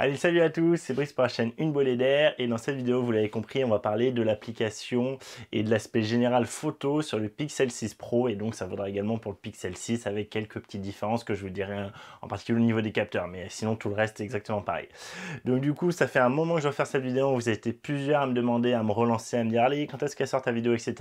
Allez, salut à tous, c'est Brice pour la chaîne Une Bolée d'air et dans cette vidéo, vous l'avez compris, on va parler de l'application et de l'aspect général photo sur le Pixel 6 Pro et donc ça vaudra également pour le Pixel 6 avec quelques petites différences que je vous dirai en particulier au niveau des capteurs, mais sinon tout le reste est exactement pareil. Donc du coup, ça fait un moment que je dois faire cette vidéo, vous avez été plusieurs à me demander, à me relancer, à me dire allez, quand est-ce qu'elle sort ta vidéo, etc.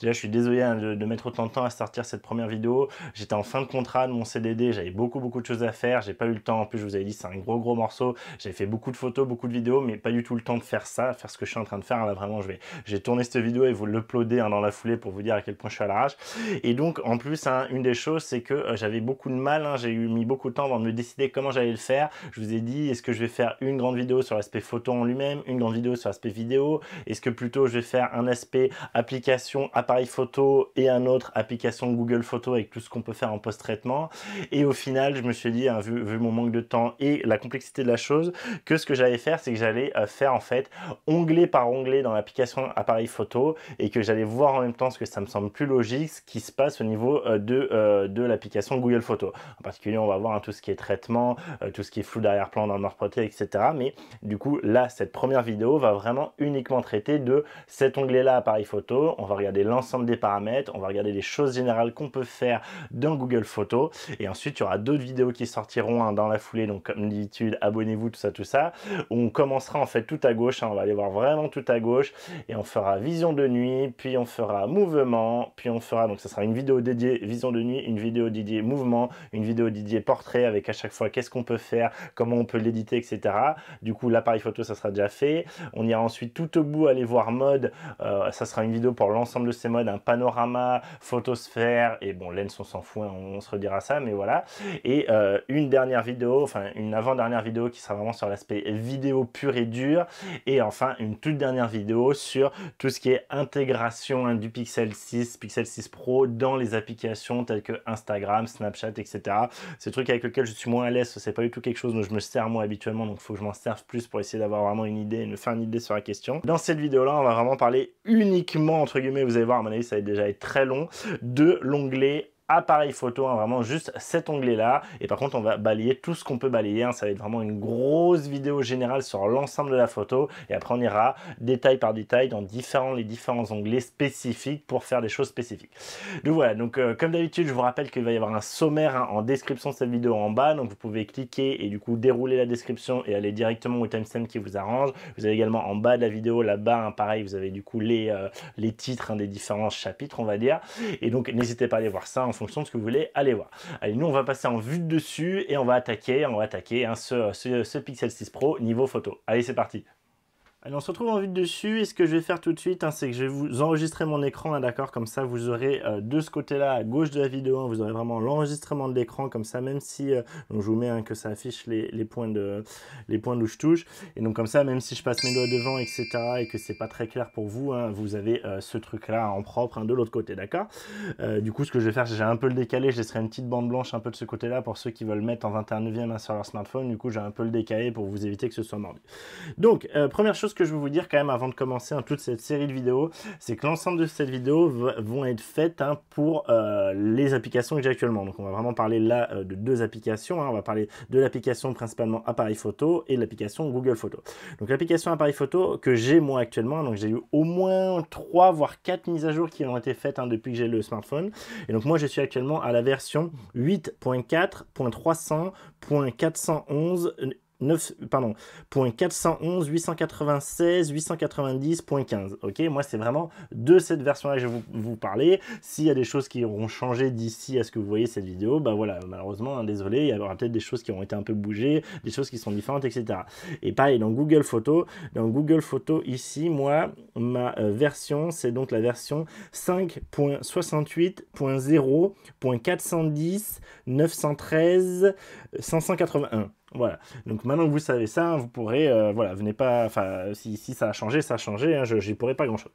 Déjà, je suis désolé hein, de, mettre autant de temps à sortir cette première vidéo, j'étais en fin de contrat de mon CDD, j'avais beaucoup beaucoup de choses à faire, j'ai pas eu le temps, en plus je vous avais dit c'est un gros gros morceau, j'ai fait beaucoup de photos, beaucoup de vidéos, mais pas du tout le temps de faire ça, faire ce que je suis en train de faire. Là, vraiment, je vais, j'ai tourné cette vidéo et vous l'uploader hein, dans la foulée pour vous dire à quel point je suis à l'arrache. Et donc, en plus, hein, une des choses, c'est que euh, j'avais beaucoup de mal. Hein, j'ai eu mis beaucoup de temps avant de me décider comment j'allais le faire. Je vous ai dit, est-ce que je vais faire une grande vidéo sur l'aspect photo en lui-même, une grande vidéo sur l'aspect vidéo Est-ce que plutôt je vais faire un aspect application appareil photo et un autre application Google Photo avec tout ce qu'on peut faire en post-traitement Et au final, je me suis dit, vu mon manque de temps et la complexité de la chose, que ce que j'allais faire, c'est que j'allais euh, faire en fait onglet par onglet dans l'application appareil photo et que j'allais voir en même temps ce que ça me semble plus logique, ce qui se passe au niveau euh, de, euh, de l'application Google Photo En particulier, on va voir hein, tout ce qui est traitement, tout ce qui est flou d'arrière-plan dans le noir etc. Mais du coup, là, cette première vidéo va vraiment uniquement traiter de cet onglet-là appareil photo. On va regarder l'ensemble des paramètres, on va regarder les choses générales qu'on peut faire dans Google Photo Et ensuite, il y aura d'autres vidéos qui sortiront hein, dans la foulée. Donc, comme d'habitude, abonnez-vous ça, tout ça. On commencera en fait tout à gauche, hein. on va aller voir vraiment tout à gauche, et on fera vision de nuit, puis on fera mouvement, puis on fera, donc ça sera une vidéo dédiée vision de nuit, une vidéo dédiée mouvement, une vidéo dédiée portrait, avec à chaque fois qu'est-ce qu'on peut faire, comment on peut l'éditer, etc. Du coup, l'appareil photo, ça sera déjà fait. On ira ensuite tout au bout aller voir mode, euh, ça sera une vidéo pour l'ensemble de ces modes, un panorama, photosphère, et bon, lens, on s'en fout, hein, on, se redira ça, mais voilà. Et euh, une dernière vidéo, enfin une avant-dernière vidéo qui sera sur l'aspect vidéo pur et dur. Et enfin, une toute dernière vidéo sur tout ce qui est intégration hein, du Pixel 6, Pixel 6 Pro dans les applications telles que Instagram, Snapchat, etc. Ces trucs avec lequel je suis moins à l'aise, c'est pas du tout quelque chose dont je me sers moi habituellement, donc il faut que je m'en serve plus pour essayer d'avoir vraiment une idée, une faire une idée sur la question. Dans cette vidéo-là, on va vraiment parler uniquement, entre guillemets, vous allez voir, à mon avis, ça va déjà être très long, de l'onglet appareil photo, hein, vraiment juste cet onglet là. Et par contre, on va balayer tout ce qu'on peut balayer. Hein. Ça va être vraiment une grosse vidéo générale sur l'ensemble de la photo. Et après, on ira détail par détail dans différents, les différents onglets spécifiques pour faire des choses spécifiques. Donc voilà, donc euh, comme d'habitude, je vous rappelle qu'il va y avoir un sommaire hein, en description de cette vidéo en bas. Donc vous pouvez cliquer et du coup dérouler la description et aller directement au timestamp qui vous arrange. Vous avez également en bas de la vidéo, là-bas, pareil, vous avez du coup les, euh, les titres des différents chapitres, on va dire. Et donc n'hésitez pas à aller voir ça fonction de ce que vous voulez aller voir. Allez, nous, on va passer en vue de dessus et on va attaquer, on va attaquer hein, ce Pixel 6 Pro niveau photo. Allez, c'est parti on se retrouve en vue dessus et ce que je vais faire tout de suite, hein, c'est que je vais vous enregistrer mon écran, hein, d'accord Comme ça, vous aurez euh, de ce côté-là, à gauche de la vidéo, hein, vous aurez vraiment l'enregistrement de l'écran, comme ça, même si, euh, je vous mets que ça affiche les, points de, les points d'où je touche, et donc comme ça, même si je passe mes doigts devant, etc., et que c'est pas très clair pour vous, vous avez euh, ce truc-là en propre de l'autre côté, d'accord Du coup, ce que je vais faire, j'ai un peu le décalé, je laisserai une petite bande blanche un peu de ce côté-là pour ceux qui veulent mettre en 21 e sur leur smartphone, du coup, j'ai un peu le décalé pour vous éviter que ce soit mordu. Donc, première chose que je veux vous dire quand même avant de commencer toute cette série de vidéos, c'est que l'ensemble de cette vidéo vont être faites hein, pour euh, les applications que j'ai actuellement. Donc on va vraiment parler là euh, de deux applications. Hein. On va parler de l'application principalement appareil photo et l'application Google Photo. Donc l'application appareil photo que j'ai moi actuellement, donc j'ai eu au moins trois voire quatre mises à jour qui ont été faites hein, depuis que j'ai le smartphone. Et donc moi je suis actuellement à la version 8.4.300.411 9, pardon, 411, 896, .15, Ok, moi c'est vraiment de cette version-là que je vais vous, vous parler. S'il y a des choses qui auront changé d'ici à ce que vous voyez cette vidéo, ben voilà, malheureusement, hein, désolé, il y aura peut-être des choses qui auront été un peu bougées, des choses qui sont différentes, etc. Et pareil, dans Google Photo, dans Google photo ici, moi, ma euh, version, c'est donc la version 5.68.0.410, 913, 581. Voilà. Donc maintenant que vous savez ça, vous pourrez, euh, voilà, venez pas, enfin, si, ça a changé, ça a changé, hein, je n'y pourrai pas grand-chose.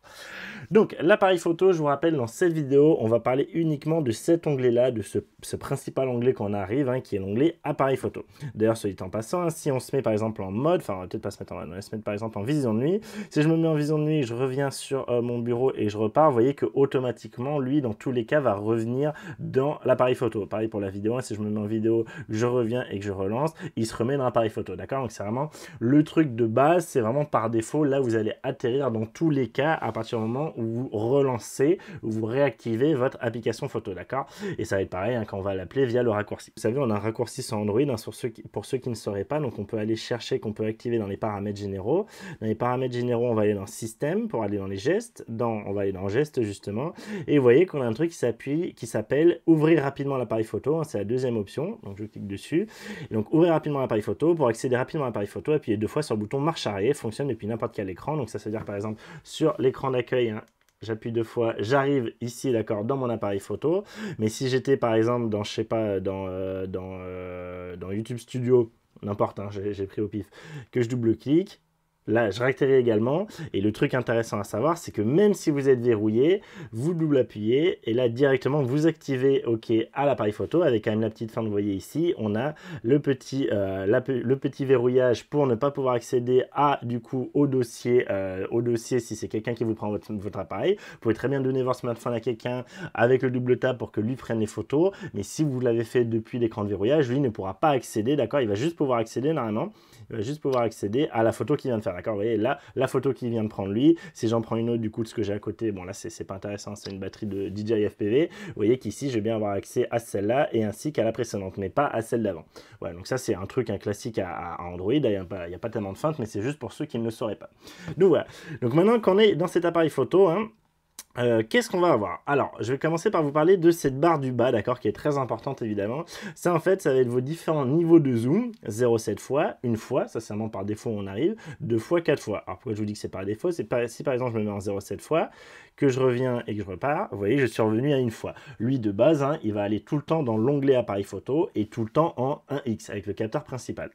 Donc l'appareil photo, je vous rappelle, dans cette vidéo, on va parler uniquement de cet onglet-là, de ce, principal onglet qu'on arrive, hein, qui est l'onglet appareil photo. D'ailleurs, ce dit en passant, hein, si on se met par exemple en mode, enfin, peut-être pas se mettre en mode, on va se mettre par exemple en vision de nuit. Si je me mets en vision de nuit, je reviens sur euh, mon bureau et je repars, vous voyez que automatiquement, lui, dans tous les cas, va revenir dans l'appareil photo. Pareil pour la vidéo, si je me mets en vidéo, je reviens et que je relance, il se remet dans l'appareil photo. D'accord Donc c'est vraiment le truc de base, c'est vraiment par défaut, là vous allez atterrir dans tous les cas à partir du moment où vous relancez, ou vous réactivez votre application photo. D'accord Et ça va être pareil hein, quand on va l'appeler via le raccourci. Vous savez, on a un raccourci sur Android hein, ceux pour ceux qui ne sauraient pas, donc on peut aller chercher, qu'on peut activer dans les paramètres généraux. Dans les paramètres généraux, on va aller dans système pour aller dans les gestes, dans, on va aller dans gestes justement, et vous voyez qu'on a un truc qui s'appuie, qui s'appelle ouvrir rapidement l'appareil photo, hein, c'est la deuxième option, donc je clique dessus, donc ouvrir rapidement appareil l'appareil photo. Pour accéder rapidement à l'appareil photo, appuyez deux fois sur le bouton marche arrière. Fonctionne depuis n'importe quel écran. Donc ça, c'est-à-dire par exemple sur l'écran d'accueil, hein, j'appuie deux fois, j'arrive ici, d'accord, dans mon appareil photo. Mais si j'étais par exemple dans, je sais pas, dans, euh, dans, euh, dans YouTube Studio, n'importe, hein, j'ai pris au pif, que je double-clique, Là, je réactiverai également. Et le truc intéressant à savoir, c'est que même si vous êtes verrouillé, vous double-appuyez et là, directement, vous activez OK à l'appareil photo avec quand même la petite fin de voyez ici. On a le petit, euh, le petit verrouillage pour ne pas pouvoir accéder à, du coup, au dossier, euh, au dossier si c'est quelqu'un qui vous prend votre, appareil. Vous pouvez très bien donner votre smartphone à quelqu'un avec le double tap pour que lui prenne les photos. Mais si vous l'avez fait depuis l'écran de verrouillage, lui ne pourra pas accéder, d'accord Il va juste pouvoir accéder, normalement, il va juste pouvoir accéder à la photo qu'il vient de faire. D'accord Vous voyez, là, la photo qu'il vient de prendre lui, si j'en prends une autre du coup de ce que j'ai à côté, bon là, c'est pas intéressant, c'est une batterie de DJI FPV. Vous voyez qu'ici, je vais bien avoir accès à celle-là et ainsi qu'à la précédente, mais pas à celle d'avant. Voilà, donc ça, c'est un truc, un classique à, Android. Il n'y a, a, pas tellement de feintes, mais c'est juste pour ceux qui ne le sauraient pas. Donc voilà. Donc maintenant qu'on est dans cet appareil photo, hein, euh, qu'est-ce qu'on va avoir Alors, je vais commencer par vous parler de cette barre du bas, d'accord, qui est très importante évidemment. Ça, en fait, ça va être vos différents niveaux de zoom. 0,7 fois, une fois, ça c'est vraiment par défaut on arrive, deux fois, quatre fois. Alors, pourquoi je vous dis que c'est par défaut C'est si par exemple je me mets en 0,7 fois, que je reviens et que je repars, vous voyez, je suis revenu à une fois. Lui, de base, hein, il va aller tout le temps dans l'onglet appareil photo et tout le temps en 1x avec le capteur principal.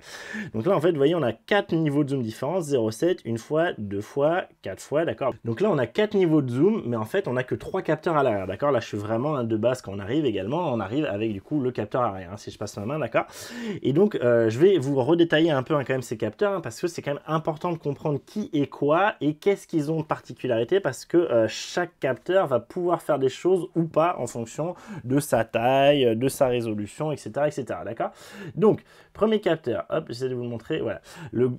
Donc là, en fait, vous voyez, on a quatre niveaux de zoom différents, 0,7, une fois, deux fois, quatre fois, d'accord Donc là, on a quatre niveaux de zoom, mais en fait, on a que trois capteurs à l'arrière, d'accord Là, je suis vraiment un hein, de base quand on arrive également, on arrive avec du coup le capteur arrière, hein, si je passe ma main, d'accord Et donc, euh, je vais vous redétailler un peu quand même ces capteurs, parce que c'est quand même important de comprendre qui est quoi et qu'est-ce qu'ils ont de particularité, parce que euh, chaque capteur va pouvoir faire des choses ou pas en fonction de sa taille, de sa résolution, etc. etc. D'accord Donc, premier capteur, hop, j'essaie de vous montrer, voilà. Le,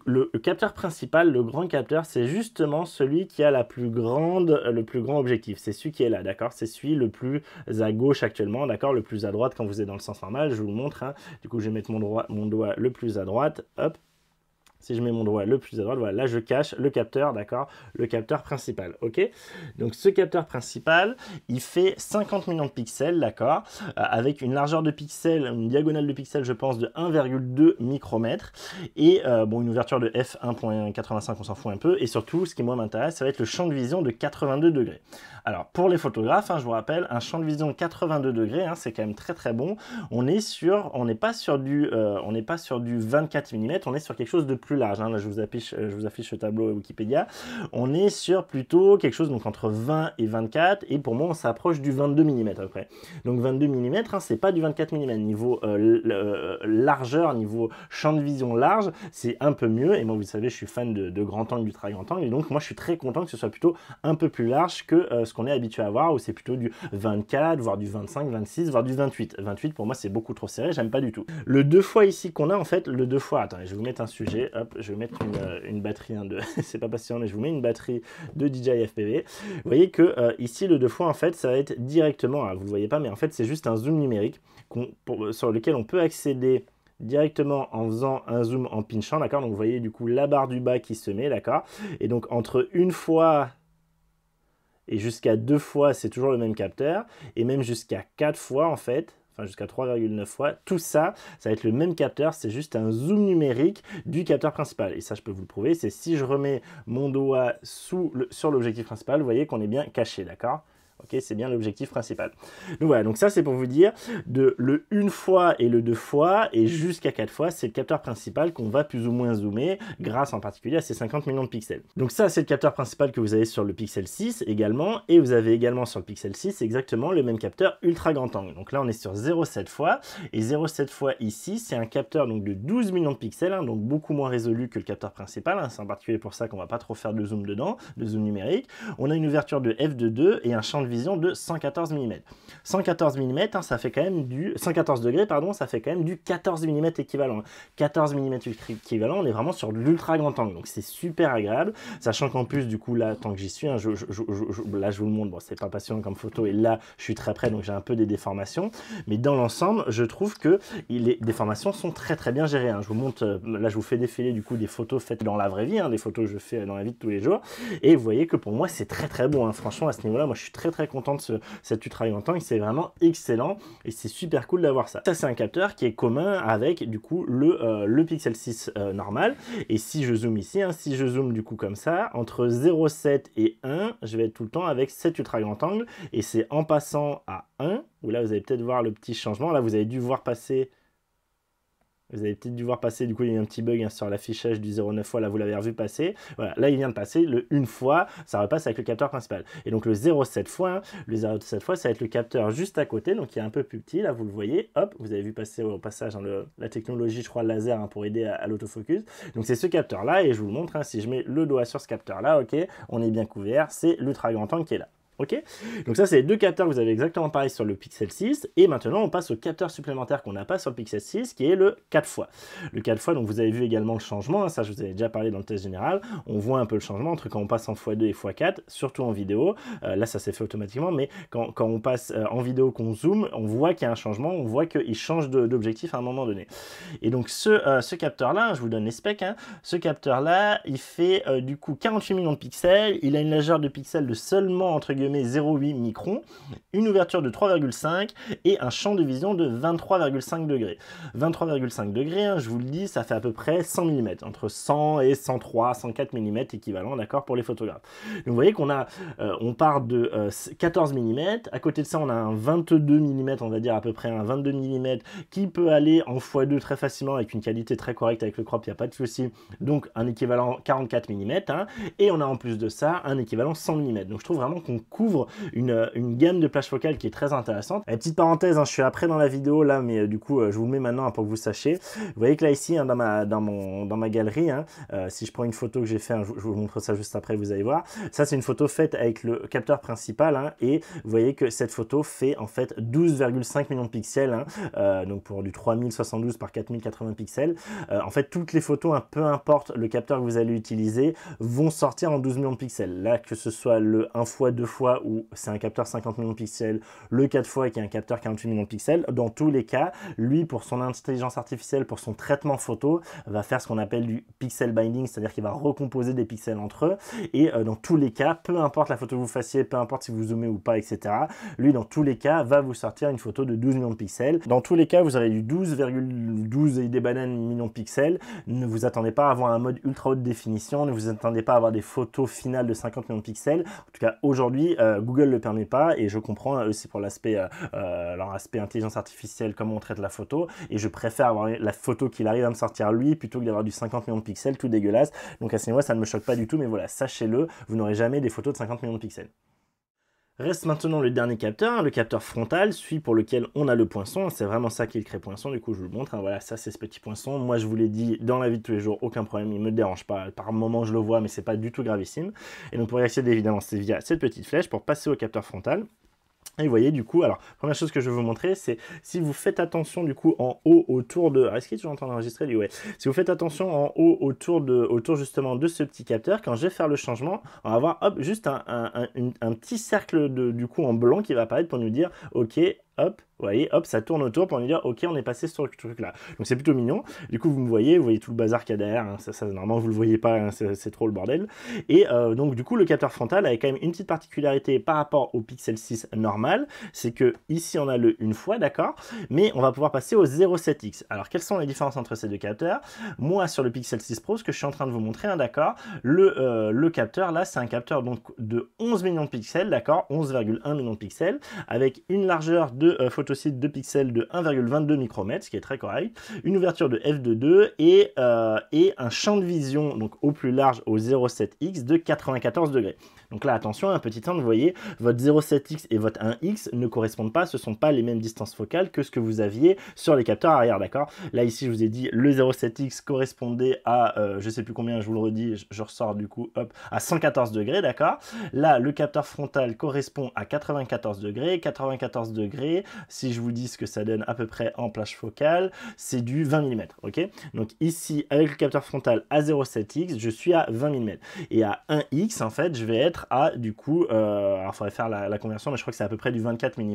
capteur principal, le grand capteur, c'est justement celui qui a la plus grande, le plus grand objectif. C'est celui qui est là, d'accord C'est celui le plus à gauche actuellement, d'accord Le plus à droite quand vous êtes dans le sens normal, je vous montre. Hein. Du coup, je vais mettre mon, droit, mon doigt le plus à droite, hop, si je mets mon doigt le plus à droite, voilà, là je cache le capteur, d'accord Le capteur principal, ok Donc ce capteur principal, il fait 50 millions de pixels, d'accord euh, Avec une largeur de pixels, une diagonale de pixels, je pense, de 1,2 micromètre. Et euh, bon, une ouverture de f1.85, on s'en fout un peu. Et surtout, ce qui moi m'intéresse, ça va être le champ de vision de 82 degrés. Alors pour les photographes, hein, je vous rappelle, un champ de vision 82 degrés, hein, c'est quand même très très bon. On est sur, on n'est pas sur du, euh, on n'est pas sur du 24 mm, on est sur quelque chose de plus large. Hein. Là, je vous affiche, euh, je vous affiche le tableau Wikipédia. On est sur plutôt quelque chose donc entre 20 et 24, et pour moi, on s'approche du 22 mm après. Donc 22 mm, c'est pas du 24 mm niveau euh, largeur, niveau champ de vision large, c'est un peu mieux. Et moi, vous savez, je suis fan de, grand angle, du très grand angle, et donc moi, je suis très content que ce soit plutôt un peu plus large que ce qu'on est habitué à voir, où c'est plutôt du 24, voire du 25, 26, voire du 28. 28, pour moi, c'est beaucoup trop serré, j'aime pas du tout. Le deux fois ici qu'on a, en fait, le deux fois... Attendez, je vais vous mettre un sujet, hop, je vais mettre une, euh, batterie, hein, de... c'est pas patient, mais je vous mets une batterie de DJI FPV. Vous voyez que euh, ici, le deux fois, en fait, ça va être directement, ah, vous le voyez pas, mais en fait, c'est juste un zoom numérique euh, sur lequel on peut accéder directement en faisant un zoom en pinchant, d'accord Donc vous voyez du coup la barre du bas qui se met, d'accord Et donc entre une fois et jusqu'à deux fois, c'est toujours le même capteur, et même jusqu'à quatre fois en fait, enfin jusqu'à 3,9 fois, tout ça, ça va être le même capteur, c'est juste un zoom numérique du capteur principal. Et ça, je peux vous le prouver, c'est si je remets mon doigt sur l'objectif principal, vous voyez qu'on est bien caché, d'accord Ok, c'est bien l'objectif principal. Donc voilà, donc ça c'est pour vous dire, de le une fois et le deux fois, et jusqu'à quatre fois, c'est le capteur principal qu'on va plus ou moins zoomer, grâce en particulier à ces 50 millions de pixels. Donc ça c'est le capteur principal que vous avez sur le Pixel 6 également, et vous avez également sur le Pixel 6 exactement le même capteur ultra grand angle. Donc là on est sur 0,7 fois, et 0,7 fois ici, c'est un capteur donc de 12 millions de pixels, hein, donc beaucoup moins résolu que le capteur principal, hein. c'est en particulier pour ça qu'on va pas trop faire de zoom dedans, de zoom numérique. On a une ouverture de f de 2 et un champ de vision de 114 mm. 114 mm, ça fait quand même du 114 degrés, pardon, ça fait quand même du 14 mm équivalent. 14 mm équivalent, on est vraiment sur l'ultra grand angle, donc c'est super agréable. Sachant qu'en plus, du coup, là, tant que j'y suis, hein, je, là, je vous le montre, bon, c'est pas passionnant comme photo, et là, je suis très près, donc j'ai un peu des déformations, mais dans l'ensemble, je trouve que les déformations sont très très bien gérées. Hein. Je vous montre, euh, là, je vous fais défiler du coup des photos faites dans la vraie vie, hein, des photos que je fais dans la vie de tous les jours, et vous voyez que pour moi, c'est très très bon. Franchement, à ce niveau-là, moi, je suis très très content de ce, ultra grand angle c'est vraiment excellent et c'est super cool d'avoir ça. Ça c'est un capteur qui est commun avec du coup le, euh, le Pixel 6 euh, normal et si je zoome ici, hein, si je zoome du coup comme ça, entre 0,7 et 1, je vais être tout le temps avec cette ultra grand angle et c'est en passant à 1, où là vous allez peut-être voir le petit changement, là vous avez dû voir passer vous avez peut-être dû voir passer, du coup, il y a un petit bug hein, sur l'affichage du 09 fois, là, vous l'avez revu passer. Voilà, là, il vient de passer le une fois, ça repasse avec le capteur principal. Et donc, le 07 fois, hein, le le 07 fois, ça va être le capteur juste à côté, donc il est un peu plus petit, là, vous le voyez, hop, vous avez vu passer au passage hein, la technologie, je crois, laser pour aider à, l'autofocus. Donc, c'est ce capteur-là, et je vous le montre, si je mets le doigt sur ce capteur-là, ok, on est bien couvert, c'est l'ultra grand angle qui est là. Ok Donc ça, c'est les deux capteurs que vous avez exactement pareil sur le Pixel 6. Et maintenant, on passe au capteur supplémentaire qu'on n'a pas sur le Pixel 6, qui est le 4x. Le 4x, donc vous avez vu également le changement, hein, ça je vous avais déjà parlé dans le test général. On voit un peu le changement entre quand on passe en x2 et x4, surtout en vidéo. Euh, là, ça s'est fait automatiquement, mais quand, on passe euh, en vidéo, qu'on zoome, on voit qu'il y a un changement, on voit qu'il change d'objectif à un moment donné. Et donc ce, euh, capteur-là, je vous donne les specs, hein, ce capteur-là, il fait du coup 48 millions de pixels, il a une largeur de pixels de seulement entre guillemets 0,8 micron, une ouverture de 3,5 et un champ de vision de 23,5 degrés. 23,5 degrés, hein, je vous le dis, ça fait à peu près 100 mm, entre 100 et 103, 104 mm équivalent, d'accord, pour les photographes. vous voyez qu'on a, euh, on part de 14 euh, mm, à côté de ça on a un 22 mm, on va dire à peu près un 22 mm qui peut aller en x2 très facilement avec une qualité très correcte avec le crop, il n'y a pas de souci, donc un équivalent 44 mm, hein, et on a en plus de ça un équivalent 100 mm. Donc je trouve vraiment qu'on couvre une, gamme de plages focales qui est très intéressante. petite parenthèse, hein, je suis après dans la vidéo là, mais euh, du coup, euh, je vous mets maintenant hein, pour que vous sachiez. Vous voyez que là, ici, hein, dans, ma, galerie, euh, si je prends une photo que j'ai fait, je, vous montre ça juste après, vous allez voir. Ça, c'est une photo faite avec le capteur principal et vous voyez que cette photo fait en fait 12,5 millions de pixels, donc pour du 3072 par 4080 pixels. en fait, toutes les photos, peu importe le capteur que vous allez utiliser, vont sortir en 12 millions de pixels. Là, que ce soit le 1 fois 2 fois où c'est un capteur 50 millions de pixels, le 4 fois qui est un capteur 48 millions de pixels, dans tous les cas, lui, pour son intelligence artificielle, pour son traitement photo, va faire ce qu'on appelle du pixel binding, c'est-à-dire qu'il va recomposer des pixels entre eux. Et euh, dans tous les cas, peu importe la photo que vous fassiez, peu importe si vous zoomez ou pas, etc., lui, dans tous les cas, va vous sortir une photo de 12 millions de pixels. Dans tous les cas, vous avez du 12,12 et des bananes millions de pixels. Ne vous attendez pas à avoir un mode ultra haute définition, ne vous attendez pas à avoir des photos finales de 50 millions de pixels. En tout cas, aujourd'hui, euh, Google le permet pas et je comprends, aussi c'est pour l'aspect euh, euh, intelligence artificielle, comment on traite la photo et je préfère avoir la photo qu'il arrive à me sortir lui plutôt que d'avoir du 50 millions de pixels tout dégueulasse. Donc à ce niveau ça ne me choque pas du tout, mais voilà, sachez-le, vous n'aurez jamais des photos de 50 millions de pixels. Reste maintenant le dernier capteur, le capteur frontal, celui pour lequel on a le poinçon. C'est vraiment ça qui le crée poinçon, du coup je vous le montre. Hein. voilà, ça c'est ce petit poinçon. Moi je vous l'ai dit, dans la vie de tous les jours, aucun problème, il me dérange pas. Par moment je le vois, mais c'est pas du tout gravissime. Et donc pour y accéder évidemment, c'est via cette petite flèche pour passer au capteur frontal. Et vous voyez du coup, alors première chose que je vais vous montrer, c'est si vous faites attention du coup en haut autour de... Ah, est-ce qu'il est toujours en train d'enregistrer Ouais. Si vous faites attention en haut autour, de, autour justement de ce petit capteur, quand je vais faire le changement, on va avoir hop, juste un, un petit cercle de, du coup en blanc qui va apparaître pour nous dire ok, hop, vous voyez, hop, ça tourne autour pour lui dire, ok, on est passé sur ce truc-là. Donc c'est plutôt mignon. Du coup, vous me voyez, vous voyez tout le bazar qu'il y a derrière. Hein. Ça, normalement, vous le voyez pas, hein, c'est trop le bordel. Et euh, donc, du coup, le capteur frontal avait quand même une petite particularité par rapport au Pixel 6 normal. C'est que ici, on a le une fois, d'accord Mais on va pouvoir passer au 0.7X. Alors, quelles sont les différences entre ces deux capteurs Moi, sur le Pixel 6 Pro, ce que je suis en train de vous montrer, hein, d'accord le, euh, le capteur, là, c'est un capteur donc de 11 millions de pixels, d'accord 11,1 millions de pixels, avec une largeur de euh, photosite de pixels de 1,22 micromètres, ce qui est très correct, une ouverture de f2.2 et, euh, et un champ de vision donc au plus large au 0,7x de 94 degrés. Donc là, attention, un hein, petit temps, vous voyez, votre 0,7x et votre 1x ne correspondent pas, ce ne sont pas les mêmes distances focales que ce que vous aviez sur les capteurs arrière, d'accord Là, ici, je vous ai dit, le 0,7x correspondait à, euh, je sais plus combien, je vous le redis, je, je ressors du coup, hop, à 114 degrés, d'accord Là, le capteur frontal correspond à 94 degrés, 94 degrés, si je vous dis ce que ça donne à peu près en plage focale, c'est du 20 mm. ok Donc ici, avec le capteur frontal à 0,7x, je suis à 20 mm. Et à 1x, en fait, je vais être à du coup, euh, alors il faudrait faire la, conversion, mais je crois que c'est à peu près du 24 mm.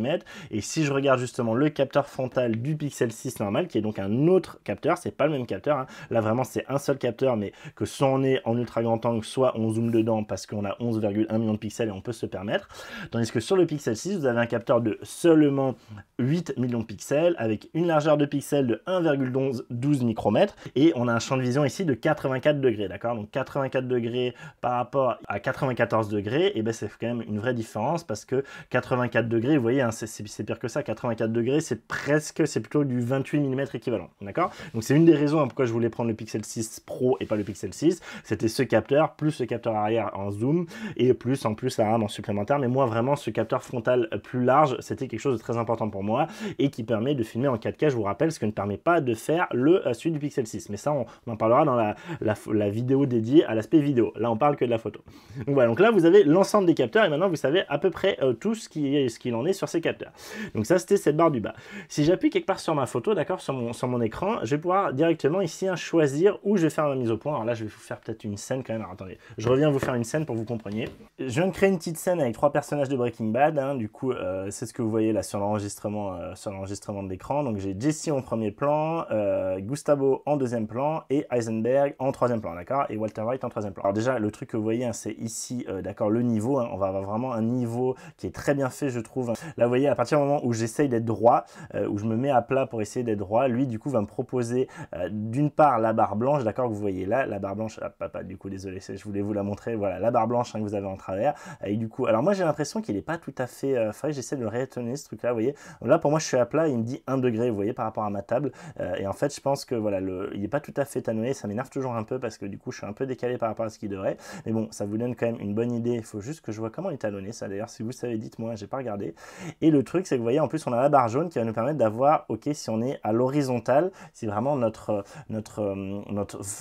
Et si je regarde justement le capteur frontal du Pixel 6 normal, qui est donc un autre capteur, c'est pas le même capteur. Hein. Là vraiment, c'est un seul capteur, mais que soit on est en ultra grand angle, soit on zoome dedans parce qu'on a 11,1 millions de pixels et on peut se permettre. Tandis que sur le Pixel 6, vous avez un capteur de seulement 8 millions de pixels avec une largeur de pixels de 1,12 micromètres et on a un champ de vision ici de 84 degrés, d'accord Donc 84 degrés par rapport à 94 degrés, et eh ben c'est quand même une vraie différence parce que 84 degrés, vous voyez, hein, c'est pire que ça, 84 degrés, c'est presque, c'est plutôt du 28 mm équivalent, d'accord Donc c'est une des raisons pourquoi je voulais prendre le Pixel 6 Pro et pas le Pixel 6, c'était ce capteur plus ce capteur arrière en zoom et plus en plus la rame en supplémentaire, mais moi vraiment ce capteur frontal plus large, c'était quelque chose de très important pour moi et qui permet de filmer en 4K, je vous rappelle, ce que ne permet pas de faire le euh, suite du Pixel 6. Mais ça, on, en parlera dans la, la, la vidéo dédiée à l'aspect vidéo. Là, on parle que de la photo. Donc voilà, donc là, vous avez l'ensemble des capteurs et maintenant, vous savez à peu près euh, tout ce qu'il en est sur ces capteurs. Donc ça, c'était cette barre du bas. Si j'appuie quelque part sur ma photo, d'accord, sur mon, sur mon écran, je vais pouvoir directement ici hein, choisir où je vais faire ma mise au point. Alors là, je vais vous faire peut-être une scène quand même. Alors, attendez, je reviens vous faire une scène pour que vous compreniez. Je viens de créer une petite scène avec trois personnages de Breaking Bad. Hein. du coup, euh, c'est ce que vous voyez là sur l'ensemble euh, sur l'enregistrement de l'écran. Donc j'ai Jesse en premier plan, euh, Gustavo en deuxième plan et Heisenberg en troisième plan, d'accord Et Walter White en troisième plan. Alors déjà, le truc que vous voyez, hein, c'est ici, euh, d'accord, le niveau. Hein. on va avoir vraiment un niveau qui est très bien fait, je trouve. Là, vous voyez, à partir du moment où j'essaye d'être droit, où je me mets à plat pour essayer d'être droit, lui, du coup, va me proposer d'une part la barre blanche, d'accord, que vous voyez là, la barre blanche, ah, papa, du coup, désolé, je voulais vous la montrer, voilà, la barre blanche hein, que vous avez en travers. Et du coup, alors moi, j'ai l'impression qu'il n'est pas tout à fait... frais j'essaie de le réétonner, ce truc-là, Là, pour moi, je suis à plat, il me dit 1 degré, vous voyez, par rapport à ma table. Euh, et en fait, je pense que voilà, il n'est pas tout à fait étalonné. ça m'énerve toujours un peu parce que du coup, je suis un peu décalé par rapport à ce qu'il devrait. Mais bon, ça vous donne quand même une bonne idée. Il faut juste que je vois comment il est talonné. Ça, d'ailleurs, si vous savez, dites-moi, j'ai pas regardé. Et le truc, c'est que vous voyez, en plus, on a la barre jaune qui va nous permettre d'avoir, ok, si on est à l'horizontale, si vraiment notre, notre, euh,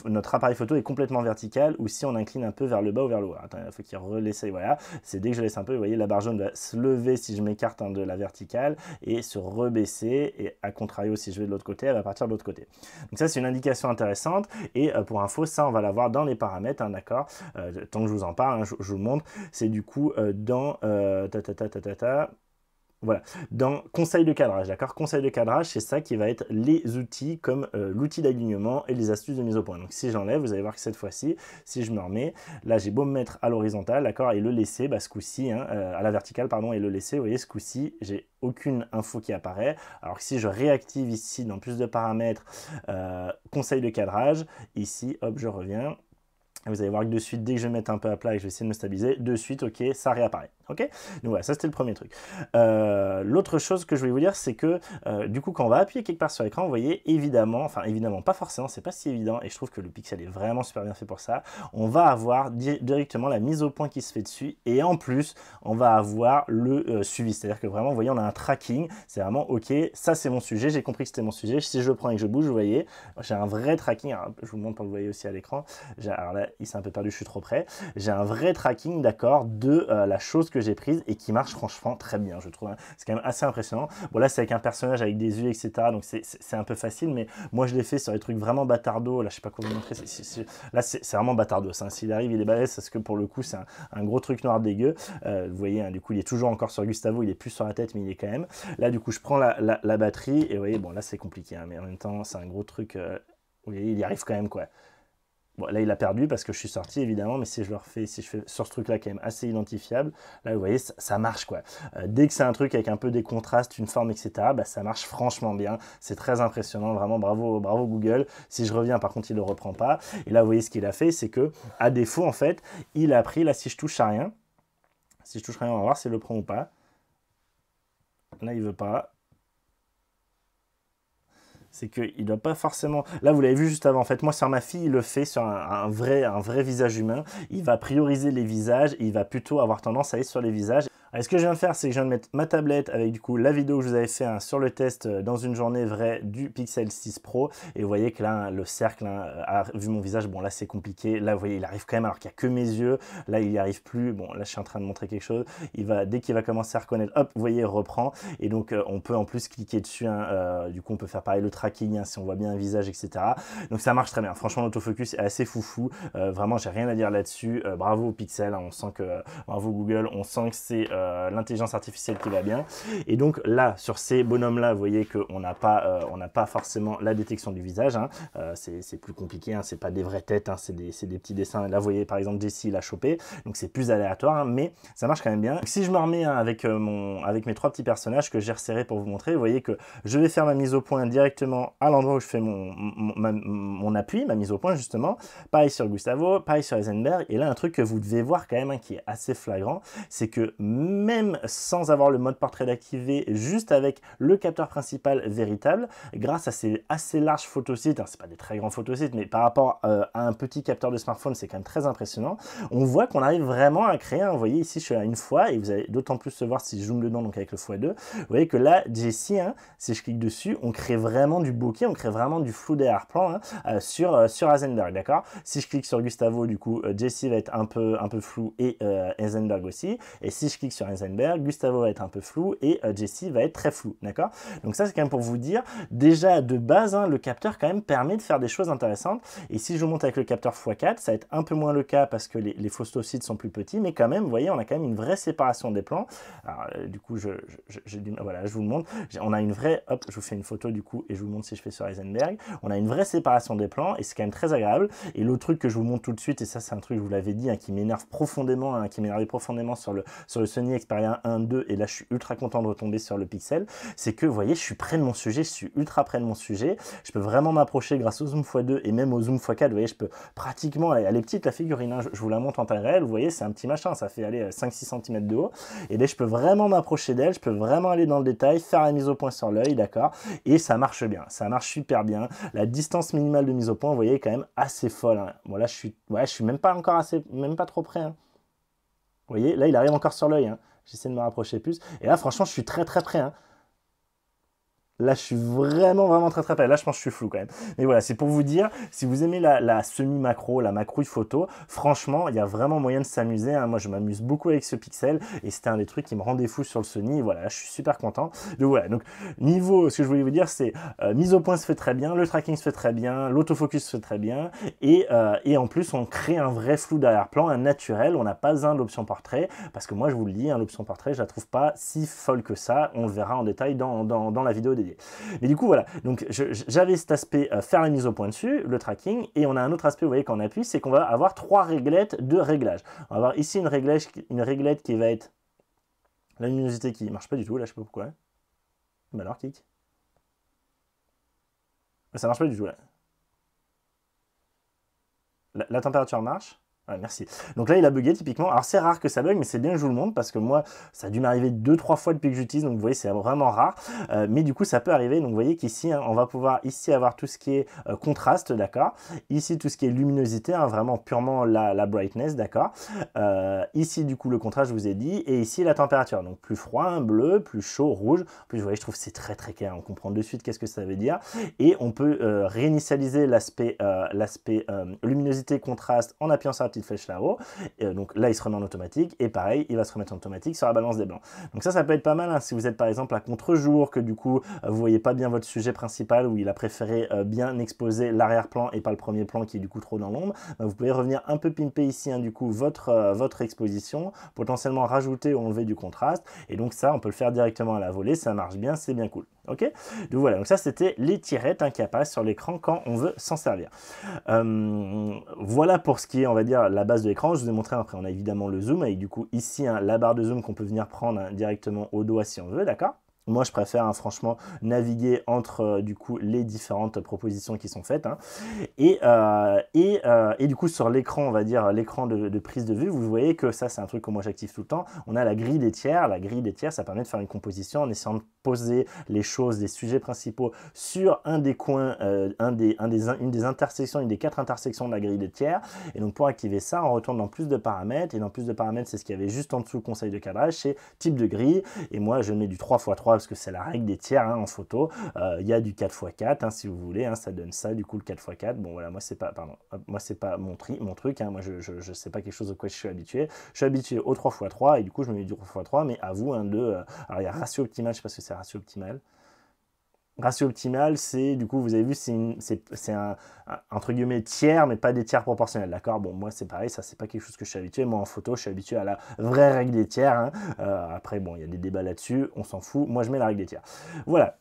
notre, appareil photo est complètement vertical ou si on incline un peu vers le bas ou vers le haut. Attends, il faut qu'il relaisse, voilà. C'est dès que je laisse un peu, vous voyez, la barre jaune va se lever si je m'écarte hein, de la verticale et se rebaisser. Et à contrario, si je vais de l'autre côté, elle va partir de l'autre côté. Donc ça, c'est une indication intéressante. Et euh, pour info, ça, on va l'avoir dans les paramètres, hein, d'accord euh, Tant que je vous en parle, hein, je, vous vous montre. C'est du coup euh, dans... ta, ta, ta, ta, ta, ta voilà, dans conseil de cadrage, d'accord Conseil de cadrage, c'est ça qui va être les outils comme euh, l'outil d'alignement et les astuces de mise au point. Donc si j'enlève, vous allez voir que cette fois-ci, si je me remets, là j'ai beau me mettre à l'horizontale, d'accord, et le laisser, bah, ce coup-ci, hein, euh, à la verticale, pardon, et le laisser, vous voyez, ce coup-ci, j'ai aucune info qui apparaît. Alors que si je réactive ici, dans plus de paramètres, euh, conseil de cadrage, ici, hop, je reviens. Vous allez voir que de suite, dès que je vais mettre un peu à plat et que je vais essayer de me stabiliser, de suite, ok, ça réapparaît. Ok Donc voilà, ça c'était le premier truc. Euh, l'autre chose que je voulais vous dire, c'est que euh, du coup, quand on va appuyer quelque part sur l'écran, vous voyez évidemment, enfin évidemment, pas forcément, c'est pas si évident, et je trouve que le pixel est vraiment super bien fait pour ça, on va avoir directement la mise au point qui se fait dessus, et en plus, on va avoir le euh, suivi. C'est-à-dire que vraiment, vous voyez, on a un tracking, c'est vraiment, ok, ça c'est mon sujet, j'ai compris que c'était mon sujet, si je le prends et que je bouge, vous voyez, j'ai un vrai tracking, je vous montre pour le vous voyez aussi à l'écran, alors là, il s'est un peu perdu, je suis trop près, j'ai un vrai tracking, d'accord, de la chose que j'ai prise et qui marche franchement très bien, je trouve. Hein. C'est quand même assez impressionnant. Bon, là, c'est avec un personnage avec des yeux, etc. Donc, c'est un peu facile, mais moi, je l'ai fait sur des trucs vraiment bâtardos. Là, je sais pas comment vous montrer. là, c'est vraiment bâtardos. Hein. S'il arrive, il est balèze parce que pour le coup, c'est un, gros truc noir dégueu. Euh, vous voyez, hein, du coup, il est toujours encore sur Gustavo. Il est plus sur la tête, mais il est quand même. Là, du coup, je prends la, la, batterie et vous voyez, bon, là, c'est compliqué, mais en même temps, c'est un gros truc. Euh, il y arrive quand même, quoi. Bon, là, il a perdu parce que je suis sorti, évidemment, mais si je le refais, si je fais sur ce truc-là, quand même assez identifiable, là, vous voyez, ça, marche, quoi. Euh, dès que c'est un truc avec un peu des contrastes, une forme, etc., bah, ça marche franchement bien. C'est très impressionnant, vraiment, bravo, bravo Google. Si je reviens, par contre, il ne le reprend pas. Et là, vous voyez, ce qu'il a fait, c'est que, à défaut, en fait, il a pris, là, si je touche à rien, si je touche à rien, on va voir s'il le prend ou pas. Là, il veut pas c'est qu'il ne doit pas forcément... Là, vous l'avez vu juste avant, en fait, moi, sur ma fille, il le fait sur un, vrai, un vrai visage humain. Il va prioriser les visages, il va plutôt avoir tendance à aller sur les visages. Allez, ce que je viens de faire, c'est que je viens de mettre ma tablette avec du coup la vidéo que je vous avais fait hein, sur le test euh, dans une journée vraie du Pixel 6 Pro. Et vous voyez que là, le cercle, hein, a vu mon visage, bon là c'est compliqué. Là, vous voyez, il arrive quand même alors qu'il n'y a que mes yeux. Là, il n'y arrive plus. Bon, là, je suis en train de montrer quelque chose. Il va, dès qu'il va commencer à reconnaître, hop, vous voyez, il reprend. Et donc, euh, on peut en plus cliquer dessus. Hein, euh, du coup, on peut faire pareil le tracking si on voit bien un visage, etc. Donc, ça marche très bien. Franchement, l'autofocus est assez foufou. vraiment, j'ai rien à dire là-dessus. bravo Pixel, on sent que, bravo Google, on sent que c'est euh, l'intelligence artificielle qui va bien. Et donc là, sur ces bonhommes-là, vous voyez qu'on n'a pas, euh, on n'a pas forcément la détection du visage. Hein. Euh, c'est plus compliqué, hein. c'est pas des vraies têtes, hein. c'est des, petits dessins. Là, vous voyez par exemple Jesse l'a chopé, donc c'est plus aléatoire, mais ça marche quand même bien. si je me remets avec, mon, avec mes trois petits personnages que j'ai resserré pour vous montrer, vous voyez que je vais faire ma mise au point directement à l'endroit où je fais mon, mon, mon, appui, ma mise au point justement. Pareil sur Gustavo, pareil sur Heisenberg. Et là, un truc que vous devez voir quand même qui est assez flagrant, c'est que même sans avoir le mode portrait activé, juste avec le capteur principal véritable, grâce à ces assez larges photosites, hein, c'est pas des très grands photosites, mais par rapport euh, à un petit capteur de smartphone, c'est quand même très impressionnant, on voit qu'on arrive vraiment à créer, vous voyez ici je suis à une fois, et vous allez d'autant plus se voir si je zoome dedans, donc avec le x2, vous voyez que là, Jessie, hein, si je clique dessus, on crée vraiment du bokeh, on crée vraiment du flou d'arrière-plan hein, euh, sur, euh, sur Hasenberg. d'accord Si je clique sur Gustavo, du coup, Jessie va être un peu, un peu flou et Azenberg aussi, et si je clique sur sur Heisenberg, Gustavo va être un peu flou et Jessie euh, Jesse va être très flou, d'accord Donc ça, c'est quand même pour vous dire, déjà de base, hein, le capteur quand même permet de faire des choses intéressantes. Et si je vous monte avec le capteur x4, ça va être un peu moins le cas parce que les, les phostocytes sont plus petits, mais quand même, vous voyez, on a quand même une vraie séparation des plans. Alors, euh, du coup, je, voilà, je vous le montre. On a une vraie, hop, je vous fais une photo du coup et je vous montre si je fais sur Heisenberg. On a une vraie séparation des plans et c'est quand même très agréable. Et le truc que je vous montre tout de suite, et ça, c'est un truc, je vous l'avais dit, hein, qui m'énerve profondément, hein, qui m'énerve profondément sur le, sur le Sony expérience 1, 2, et là je suis ultra content de retomber sur le Pixel, c'est que vous voyez, je suis près de mon sujet, je suis ultra près de mon sujet, je peux vraiment m'approcher grâce au zoom x2 et même au zoom x4, vous voyez, je peux pratiquement, elle est petite la figurine, hein, je vous la montre en taille réelle, vous voyez, c'est un petit machin, ça fait aller 5-6 euh, cm de haut, et là je peux vraiment m'approcher d'elle, je peux vraiment aller dans le détail, faire la mise au point sur l'œil, d'accord, et ça marche bien, ça marche super bien, la distance minimale de mise au point, vous voyez, est quand même assez folle, voilà hein. je suis, ouais, je suis même pas encore assez, même pas trop près, vous voyez, là, il arrive encore sur l'œil. Hein. J'essaie de me rapprocher plus. Et là, franchement, je suis très très près. Là, je suis vraiment, vraiment très, très près. Là, je pense que je suis flou quand même. Mais voilà, c'est pour vous dire, si vous aimez la, semi-macro, la macrouille photo, franchement, il y a vraiment moyen de s'amuser. Hein. Moi, je m'amuse beaucoup avec ce Pixel et c'était un des trucs qui me rendait fou sur le Sony. voilà, je suis super content. Donc voilà, donc niveau, ce que je voulais vous dire, c'est euh, mise au point se fait très bien, le tracking se fait très bien, l'autofocus se fait très bien et, euh, en plus, on crée un vrai flou d'arrière-plan, un naturel. On n'a pas un de l'option portrait parce que moi, je vous le dis, hein, l'option portrait, je la trouve pas si folle que ça. On le verra en détail dans, dans la vidéo des mais du coup, voilà. Donc, j'avais cet aspect euh, faire la mise au point dessus, le tracking, et on a un autre aspect, vous voyez, quand on appuie, c'est qu'on va avoir trois réglettes de réglage. On va avoir ici une, réglage, une réglette qui va être la luminosité qui marche pas du tout, là, je sais pas pourquoi. Mais alors, kick. Ça marche pas du tout, la température marche merci. Donc là, il a bugué typiquement. Alors c'est rare que ça bug, mais c'est bien que je vous le montre parce que moi, ça a dû m'arriver deux, trois fois depuis que j'utilise. Donc vous voyez, c'est vraiment rare. Euh, mais du coup, ça peut arriver. Donc vous voyez qu'ici, hein, on va pouvoir ici avoir tout ce qui est euh, contraste, d'accord Ici, tout ce qui est luminosité, hein, vraiment purement la, brightness, d'accord euh, Ici, du coup, le contraste, je vous ai dit. Et ici, la température. Donc plus froid, hein, bleu, plus chaud, rouge. En plus, vous voyez, je trouve c'est très très clair. On comprend de suite qu'est-ce que ça veut dire. Et on peut réinitialiser l'aspect luminosité, contraste en appuyant sur la flèche là-haut. Euh, donc là, il se remet en automatique. Et pareil, il va se remettre en automatique sur la balance des blancs. Donc ça, ça peut être pas mal hein, si vous êtes par exemple à contre-jour, que du coup, euh, vous voyez pas bien votre sujet principal, ou il a préféré euh, bien exposer l'arrière-plan et pas le premier plan qui est du coup trop dans l'ombre. Bah, vous pouvez revenir un peu pimper ici, hein, du coup, votre, votre exposition, potentiellement rajouter ou enlever du contraste. Et donc ça, on peut le faire directement à la volée. Ça marche bien, c'est bien cool. Donc voilà, donc ça c'était les tirettes hein, qui apparaissent sur l'écran quand on veut s'en servir. Euh, voilà pour ce qui est, on va dire, la base de l'écran. Je vous ai montré après, on a évidemment le zoom, et du coup ici, hein, la barre de zoom qu'on peut venir prendre hein, directement au doigt si on veut, d'accord moi, je préfère hein, franchement naviguer entre euh, du coup les différentes propositions qui sont faites. Hein. Et, euh, euh, et, du coup, sur l'écran, on va dire l'écran de, prise de vue, vous voyez que ça, c'est un truc que moi j'active tout le temps. On a la grille des tiers. La grille des tiers, ça permet de faire une composition en essayant de poser les choses, les sujets principaux sur un des coins, un des, des, une des intersections, une des quatre intersections de la grille des tiers. Et donc, pour activer ça, on retourne dans plus de paramètres. Et dans plus de paramètres, c'est ce qu'il y avait juste en dessous conseil de cadrage, c'est type de grille. Et moi, je mets du 3x3 parce que c'est la règle des tiers hein, en photo. Euh, il y a du 4x4 hein, si vous voulez, hein, ça donne ça, du coup le 4x4. Bon voilà, moi c'est pas, pardon, moi c'est pas mon, tri, mon truc, moi je, ne sais pas quelque chose auquel je suis habitué. Je suis habitué au 3x3 et du coup je me mets du 3x3, mais à vous, de, euh, alors il y a ratio optimal, je sais pas ce que c'est ratio optimal ratio optimal, c'est du coup, vous avez vu, c'est un, un, entre guillemets tiers, mais pas des tiers proportionnels, d'accord Bon, moi c'est pareil, ça c'est pas quelque chose que je suis habitué. Moi en photo, je suis habitué à la vraie règle des tiers. Hein. Euh, après, bon, il y a des débats là-dessus, on s'en fout. Moi je mets la règle des tiers. Voilà.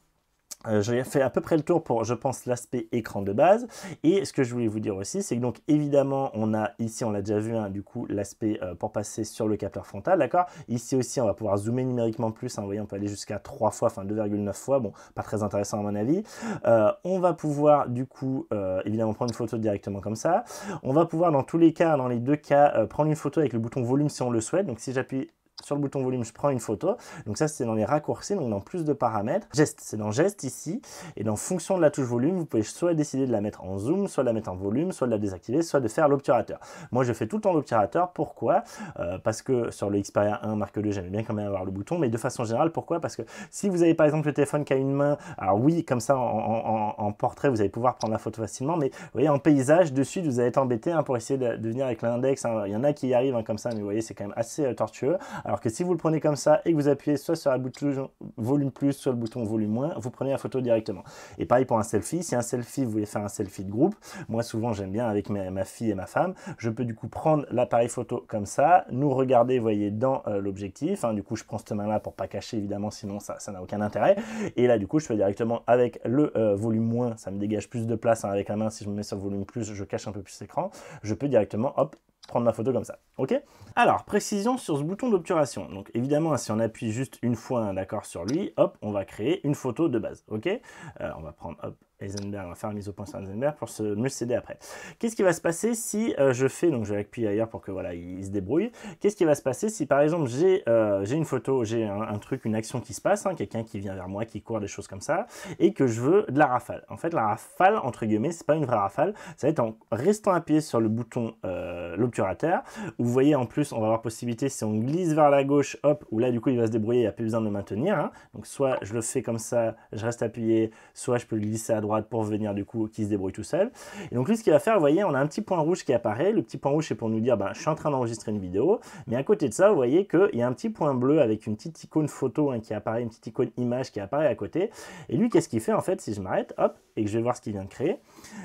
Euh, j'ai fait à peu près le tour pour, je pense, l'aspect écran de base. Et ce que je voulais vous dire aussi, c'est que donc évidemment, on a ici, on l'a déjà vu, hein, du coup, l'aspect euh, pour passer sur le capteur frontal, d'accord Ici aussi, on va pouvoir zoomer numériquement plus. Hein, vous voyez, on peut aller jusqu'à 3 fois, enfin 2,9 fois. Bon, pas très intéressant à mon avis. Euh, on va pouvoir, du coup, évidemment, prendre une photo directement comme ça. On va pouvoir, dans tous les cas, dans les deux cas, prendre une photo avec le bouton volume si on le souhaite. Donc si j'appuie sur le bouton volume, je prends une photo. Donc ça, c'est dans les raccourcis, donc dans plus de paramètres. Geste, c'est dans geste ici. Et dans fonction de la touche volume, vous pouvez soit décider de la mettre en zoom, soit la mettre en volume, soit de la désactiver, soit de faire l'obturateur. Moi, je fais tout le temps l'obturateur. Pourquoi euh, Parce que sur le Xperia 1 marque 2, j'aime bien quand même avoir le bouton. Mais de façon générale, pourquoi Parce que si vous avez par exemple le téléphone qui a une main, alors oui, comme ça, en, portrait, vous allez pouvoir prendre la photo facilement. Mais vous voyez, en paysage, de suite, vous allez être embêté hein, pour essayer de, venir avec l'index. Hein. Il y en a qui y arrivent hein, comme ça, mais vous voyez, c'est quand même assez euh, tortueux. Alors que si vous le prenez comme ça et que vous appuyez soit sur la bouton volume plus, soit le bouton volume moins, vous prenez la photo directement. Et pareil pour un selfie, si un selfie, vous voulez faire un selfie de groupe, moi souvent j'aime bien avec ma, fille et ma femme, je peux du coup prendre l'appareil photo comme ça, nous regarder, vous voyez, dans euh, l'objectif. Hein. du coup, je prends cette main-là pour pas cacher, évidemment, sinon ça n'a aucun intérêt. Et là, du coup, je fais directement avec le euh, volume moins, ça me dégage plus de place hein, avec la main. Si je me mets sur volume plus, je cache un peu plus l'écran. Je peux directement, hop, prendre ma photo comme ça. Ok Alors, précision sur ce bouton d'obturation. Donc évidemment, si on appuie juste une fois, d'accord, sur lui, hop, on va créer une photo de base. Ok euh, On va prendre, hop, Eisenberg on va faire une mise au point sur Eisenberg pour se, mieux céder après. Qu'est-ce qui va se passer si euh, je fais, donc je vais appuyer ailleurs pour que voilà, il, se débrouille. Qu'est-ce qui va se passer si par exemple j'ai euh, une photo, j'ai un, truc, une action qui se passe, hein, quelqu'un qui vient vers moi, qui court, des choses comme ça, et que je veux de la rafale. En fait, la rafale, entre guillemets, c'est pas une vraie rafale, ça va être en restant appuyé sur le bouton euh, l'obturateur. Vous voyez en plus, on va avoir possibilité si on glisse vers la gauche, hop, ou là du coup il va se débrouiller, il n'y a plus besoin de le maintenir. Hein. Donc soit je le fais comme ça, je reste appuyé, soit je peux le glisser à droite pour revenir du coup qui se débrouille tout seul. Et donc lui ce qu'il va faire, vous voyez, on a un petit point rouge qui apparaît. Le petit point rouge c'est pour nous dire ben, je suis en train d'enregistrer une vidéo. Mais à côté de ça, vous voyez qu'il y a un petit point bleu avec une petite icône photo hein, qui apparaît, une petite icône image qui apparaît à côté. Et lui qu'est-ce qu'il fait en fait si je m'arrête, hop, et que je vais voir ce qu'il vient de créer.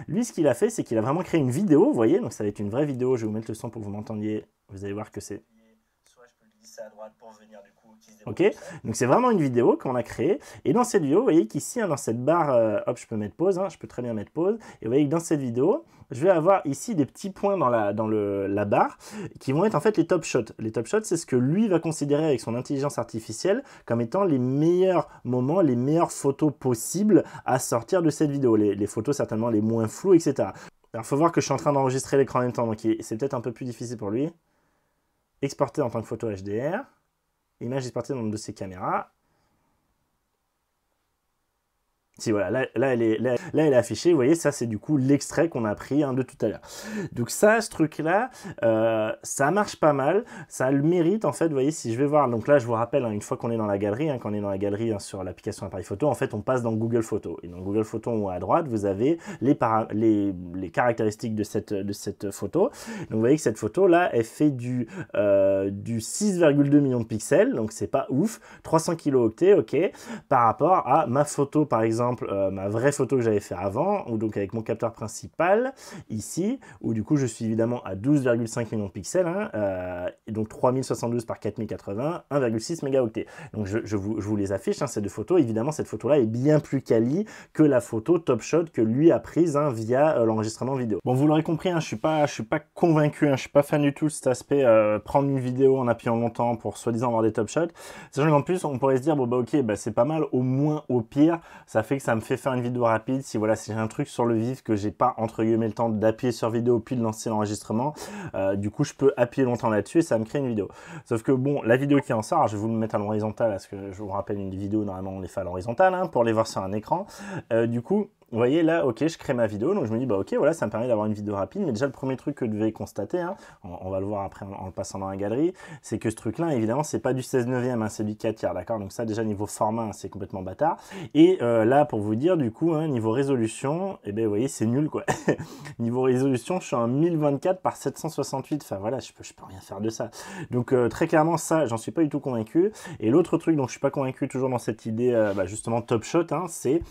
Lui ce qu'il a fait c'est qu'il a vraiment créé une vidéo, vous voyez, donc ça va être une vraie vidéo. Je vais vous mettre le son pour que vous m'entendiez. Vous allez voir que c'est... Soit je peux glisser à droite pour venir du coup Ok Donc c'est vraiment une vidéo qu'on a créée. Et dans cette vidéo, vous voyez qu'ici, hein, dans cette barre, euh, hop, je peux mettre pause, hein, je peux très bien mettre pause. Et vous voyez que dans cette vidéo, je vais avoir ici des petits points dans la, barre qui vont être en fait les top shots. Les top shots, c'est ce que lui va considérer avec son intelligence artificielle comme étant les meilleurs moments, les meilleures photos possibles à sortir de cette vidéo. Les, photos certainement les moins floues, etc. Alors, faut voir que je suis en train d'enregistrer l'écran en même temps, donc c'est peut-être un peu plus difficile pour lui. Exporter en tant que photo HDR. L'image est partie dans de ces caméras si voilà, là, elle est, là, elle est affichée, vous voyez, ça c'est du coup l'extrait qu'on a pris hein, de tout à l'heure. Donc ça, ce truc-là, euh, ça marche pas mal, ça le mérite en fait, vous voyez, si je vais voir, donc là je vous rappelle, hein, une fois qu'on est dans la galerie, hein, quand on est dans la galerie hein, sur l'application appareil photo, en fait on passe dans Google Photo. Et dans Google Photo à droite, vous avez les, les, les, caractéristiques de cette, de cette photo. Donc vous voyez que cette photo-là, elle fait du, euh, du 6,2 millions de pixels, donc c'est pas ouf, 300 kilo-octets, ok, par rapport à ma photo par exemple, euh, ma vraie photo que j'avais fait avant, ou donc avec mon capteur principal ici, où du coup je suis évidemment à 12,5 millions de pixels, hein, euh, donc 3072 par 4080, 1,6 mégaoctets. Donc je, vous, les affiche, hein, ces deux photos. Évidemment, cette photo-là est bien plus quali que la photo top shot que lui a prise hein, via euh, l'enregistrement vidéo. Bon, vous l'aurez compris, hein, je suis, pas, je suis pas convaincu, je suis pas fan du tout de cet aspect prendre une vidéo en appuyant longtemps pour soi-disant avoir des top shots. Sachant qu'en plus, on pourrait se dire, bon bah ok, bah, c'est pas mal, au moins, au pire, ça fait que ça me fait faire une vidéo rapide. Si voilà, si j'ai un truc sur le vif que j'ai pas entre guillemets le temps d'appuyer sur vidéo puis de lancer l'enregistrement, euh, du coup je peux appuyer longtemps là-dessus et ça me crée une vidéo. Sauf que bon, la vidéo qui en sort, je vais vous le mettre à l'horizontale parce que je vous rappelle une vidéo normalement on les fait à l'horizontale hein, pour les voir sur un écran. Euh, du coup, vous voyez là, ok, je crée ma vidéo, donc je me dis, bah ok, voilà, ça me permet d'avoir une vidéo rapide, mais déjà le premier truc que je vais constater, hein, on, va le voir après en, le passant dans la galerie, c'est que ce truc-là, évidemment, c'est pas du 16 neuvième, hein, c'est du 4 tiers, d'accord Donc ça, déjà, niveau format, c'est complètement bâtard. Et euh, là, pour vous dire, du coup, hein, niveau résolution, et eh ben vous voyez, c'est nul, quoi. niveau résolution, je suis en 1024 par 768, enfin voilà, je peux, je peux rien faire de ça. Donc euh, très clairement, ça, j'en suis pas du tout convaincu. Et l'autre truc dont je suis pas convaincu, toujours dans cette idée, euh, bah, justement, top shot, c'est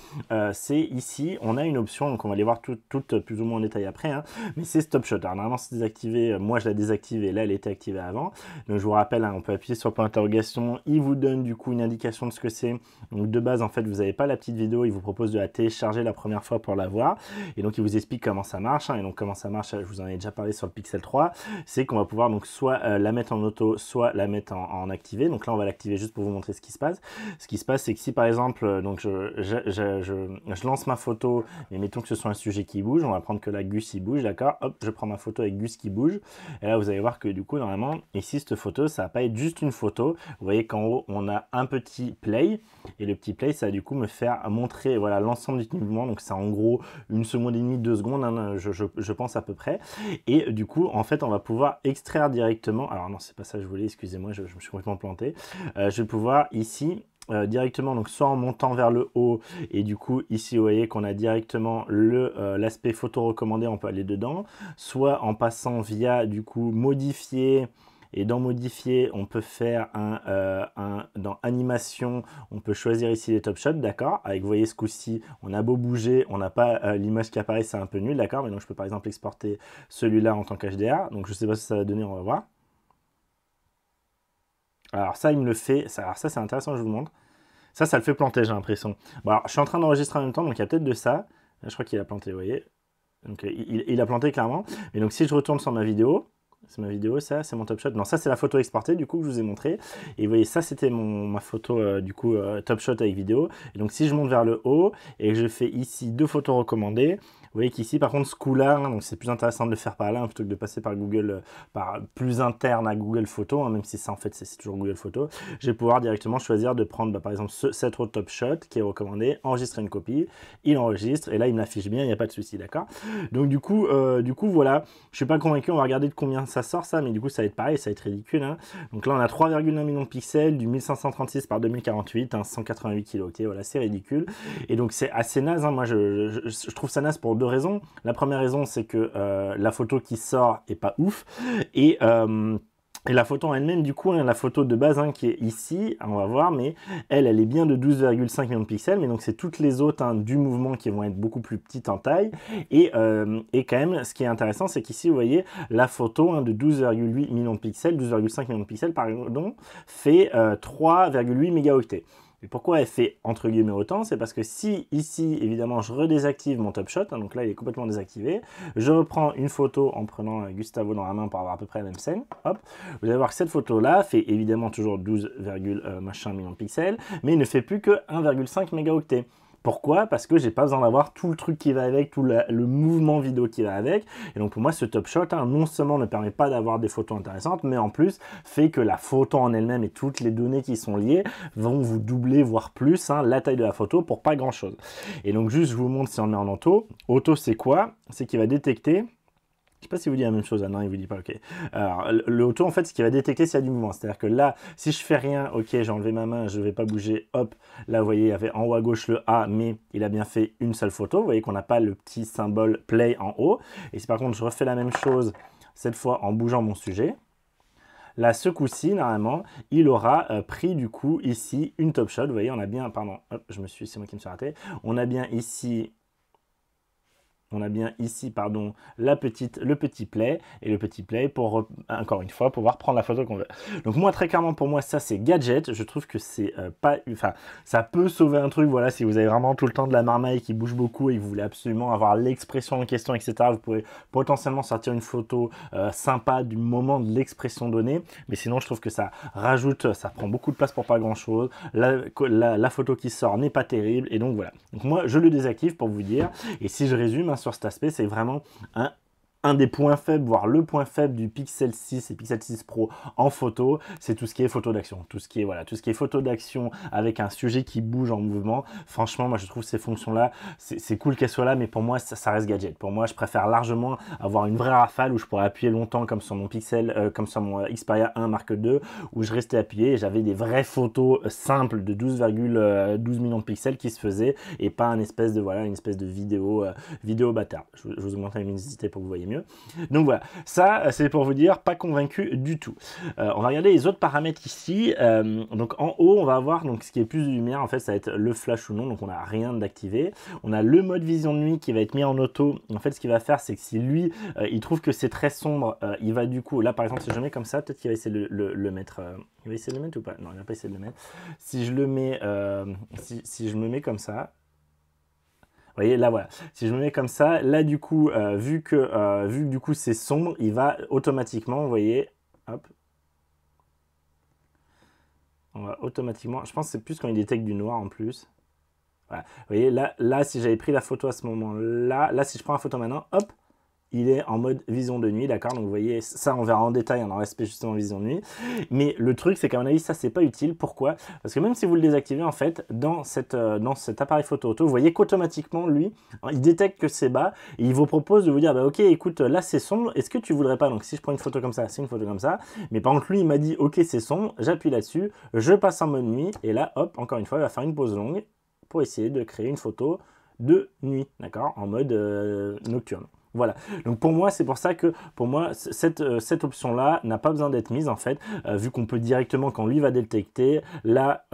ici on a une option, donc on va aller voir toutes, euh, plus ou moins en détail après, hein. mais c'est Stop Shot. Alors normalement c'est désactivé, euh, moi je l'ai désactivé, là elle était activée avant. Donc je vous rappelle, hein, on peut appuyer sur point d'interrogation, il vous donne du coup une indication de ce que c'est. Donc de base en fait vous n'avez pas la petite vidéo, il vous propose de la télécharger la première fois pour la voir. Et donc il vous explique comment ça marche. Hein. et donc comment ça marche, je vous en ai déjà parlé sur le Pixel 3, c'est qu'on va pouvoir donc soit euh, la mettre en auto, soit la mettre en, activé. Donc là on va l'activer juste pour vous montrer ce qui se passe. Ce qui se passe c'est que si par exemple donc je lance ma photo et mettons que ce soit un sujet qui bouge, on va prendre que la Gus il bouge, d'accord Hop, je prends ma photo avec Gus qui bouge. Et là, vous allez voir que du coup, normalement, ici, cette photo, ça va pas être juste une photo. Vous voyez qu'en haut, on a un petit play. Et le petit play, ça va du coup me faire montrer voilà l'ensemble du mouvement. Donc, c'est en gros une seconde et demie, deux secondes, hein, je, pense à peu près. Et du coup, en fait, on va pouvoir extraire directement. Alors non, c'est pas ça je voulais, excusez-moi, je, me suis complètement planté. Euh, je vais pouvoir ici euh, directement donc soit en montant vers le haut et du coup ici vous voyez qu'on a directement le euh, l'aspect photo recommandé on peut aller dedans soit en passant via du coup modifier et dans modifier on peut faire un, euh, dans animation on peut choisir ici les top shots d'accord avec vous voyez ce coup-ci on a beau bouger on n'a pas l'image qui apparaît c'est un peu nul d'accord mais donc je peux par exemple exporter celui-là en tant qu'HDR donc je sais pas ce que ça va donner on va voir alors ça il me le fait ça, alors ça c'est intéressant je vous montre ça, ça le fait planter, j'ai l'impression. Bon, je suis en train d'enregistrer en même temps, donc il y a peut-être de ça. je crois qu'il a planté, vous voyez. Donc, euh, il, a planté clairement. Mais donc, si je retourne sur ma vidéo, c'est ma vidéo, ça, c'est mon top shot. Non, ça, c'est la photo exportée, du coup, que je vous ai montré. Et vous voyez, ça, c'était ma photo, euh, du coup, euh, top shot avec vidéo. Et donc, si je monte vers le haut et que je fais ici deux photos recommandées, vous voyez qu'ici, par contre, ce hein, coup-là, donc c'est plus intéressant de le faire par là hein, plutôt que de passer par Google, euh, par plus interne à Google Photo, hein, même si ça, en fait, c'est toujours Google Photo. Je vais pouvoir directement choisir de prendre, bah, par exemple, ce, cette autre top shot qui est recommandé, enregistrer une copie, il enregistre et là, il me bien, il n'y a pas de souci, d'accord Donc, du coup, euh, du coup, voilà, je suis pas convaincu, on va regarder de combien ça sort ça, mais du coup, ça va être pareil, ça va être ridicule. Donc là, on a 3,1 millions de pixels du 1536 par 2048, 188 kilo, ok, voilà, c'est ridicule. Et donc, c'est assez naze, moi, je, trouve ça naze pour deux raisons. La première raison, c'est que euh, la photo qui sort est pas ouf. Et, euh, la photo en elle-même, du coup, hein, la photo de base hein, qui est ici, hein, on va voir, mais elle, elle est bien de 12,5 millions de pixels, mais donc c'est toutes les autres du mouvement qui vont être beaucoup plus petites en taille. Et, euh, et quand même, ce qui est intéressant, c'est qu'ici, vous voyez, la photo de 12,8 millions de pixels, 12,5 millions de pixels, pardon, fait 3,8 mégaoctets. Et pourquoi elle fait entre guillemets autant C'est parce que si ici, évidemment, je redésactive mon top shot, hein, donc là il est complètement désactivé, je reprends une photo en prenant euh, Gustavo dans la main pour avoir à peu près la même scène, hop, vous allez voir que cette photo-là fait évidemment toujours 12, euh, machin millions de pixels, mais il ne fait plus que 1,5 mégaoctets. Pourquoi Parce que j'ai pas besoin d'avoir tout le truc qui va avec, tout le, mouvement vidéo qui va avec. Et donc pour moi, ce top shot, hein, non seulement ne permet pas d'avoir des photos intéressantes, mais en plus fait que la photo en elle-même et toutes les données qui sont liées vont vous doubler, voire plus, hein, la taille de la photo pour pas grand-chose. Et donc juste, je vous montre si on est en auto. Auto, c'est quoi C'est qu'il va détecter je sais pas si vous dit la même chose. Ah non, il vous dit pas, ok. Alors, le auto, en fait, ce qui va détecter, c'est du mouvement. C'est-à-dire que là, si je fais rien, ok, j'ai enlevé ma main, je vais pas bouger, hop. Là, vous voyez, il y avait en haut à gauche le A, mais il a bien fait une seule photo. Vous voyez qu'on n'a pas le petit symbole play en haut. Et si par contre, je refais la même chose, cette fois en bougeant mon sujet, Là, ce coup-ci, normalement, il aura euh, pris du coup ici une top shot. Vous voyez, on a bien, pardon, je me suis, c'est moi qui me suis raté. On a bien ici on a bien ici pardon, la petite, le petit play et le petit play pour, encore une fois, pouvoir prendre la photo qu'on veut. Donc moi, très clairement, pour moi, ça c'est gadget. Je trouve que c'est euh, pas... Enfin, ça peut sauver un truc, voilà, si vous avez vraiment tout le temps de la marmaille qui bouge beaucoup et que vous voulez absolument avoir l'expression en question, etc., vous pouvez potentiellement sortir une photo euh, sympa du moment de l'expression donnée. Mais sinon, je trouve que ça rajoute, ça prend beaucoup de place pour pas grand-chose. La, photo qui sort n'est pas terrible. Et donc voilà. Donc moi, je le désactive pour vous dire. Et si je résume, hein, sur cet aspect, c'est vraiment un un des points faibles, voire le point faible du Pixel 6 et Pixel 6 Pro en photo, c'est tout ce qui est photo d'action. Tout ce qui est voilà, tout ce qui est photo d'action avec un sujet qui bouge en mouvement. Franchement, moi je trouve ces fonctions-là, c'est cool qu'elles soient là, mais pour moi ça, reste gadget. Pour moi, je préfère largement avoir une vraie rafale où je pourrais appuyer longtemps comme sur mon Pixel, euh, comme sur mon Xperia 1 Mark II, où je restais appuyé et j'avais des vraies photos simples de 12,12 euh, millions de pixels qui se faisaient et pas un espèce de voilà une espèce de vidéo euh, vidéo bâtard. Je, vous augmente la luminosité pour que vous voyez donc voilà, ça euh, c'est pour vous dire, pas convaincu du tout. Euh, on va regarder les autres paramètres ici. Euh, donc en haut, on va voir donc, ce qui est plus de lumière, en fait ça va être le flash ou non, donc on n'a rien d'activé. On a le mode vision de nuit qui va être mis en auto. En fait ce qu'il va faire, c'est que si lui, il trouve que c'est très sombre, il va du coup, là par exemple si je mets comme ça, peut-être qu'il va essayer de le, mettre... il va essayer de le mettre ou pas Non, il n'a pas essayé de le mettre. Si je le mets, si je me mets comme ça, vous voyez, là voilà, si je me mets comme ça, là du coup, euh, vu, que, euh, vu du coup c'est sombre, il va automatiquement, vous voyez, hop, on va automatiquement, je pense que c'est plus quand il détecte du noir en plus. Voilà. Vous voyez, là, là si j'avais pris la photo à ce moment-là, là, si je prends la photo maintenant, hop, il est en mode vision de nuit, d'accord Donc vous voyez, ça on verra en détail, on en respect justement vision de nuit. Mais le truc, c'est qu'à mon avis, ça c'est pas utile. Pourquoi Parce que même si vous le désactivez, en fait, euh, dans, cet appareil photo auto, vous voyez qu'automatiquement, lui, il détecte que c'est bas il vous propose de vous dire, bah ok, écoute, là c'est sombre, est-ce que tu voudrais pas Donc si je prends une photo comme ça, c'est une photo comme ça. Mais par contre, lui, il m'a dit, ok, c'est sombre, j'appuie là-dessus, je passe en mode nuit et là, hop, encore une fois, il va faire une pause longue pour essayer de créer une photo de nuit, d'accord En mode euh, nocturne. Voilà. Donc pour moi, c'est pour ça que pour moi, cette, euh, cette option-là n'a pas besoin d'être mise en fait, euh, vu qu'on peut directement, quand lui va détecter, là,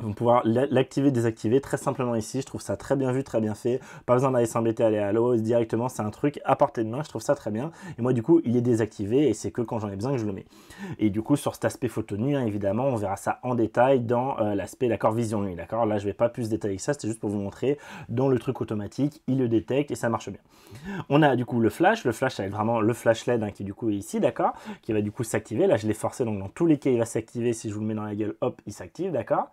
vont pouvoir l'activer, désactiver très simplement ici. Je trouve ça très bien vu, très bien fait. Pas besoin d'aller s'embêter, aller à l'eau directement. C'est un truc à portée de main. Je trouve ça très bien. Et moi, du coup, il est désactivé et c'est que quand j'en ai besoin que je le mets. Et du coup, sur cet aspect photo nu, hein, évidemment, on verra ça en détail dans euh, l'aspect, d'accord, vision nuit, d'accord Là, je vais pas plus détailler que ça. C'est juste pour vous montrer dans le truc automatique, il le détecte et ça marche bien. On a du coup le flash. Le flash, ça vraiment le flash LED hein, qui du coup est ici, d'accord Qui va du coup s'activer. Là, je l'ai forcé. Donc, dans tous les cas, il va s'activer. Si je vous le mets dans la gueule, hop, il s'active, d'accord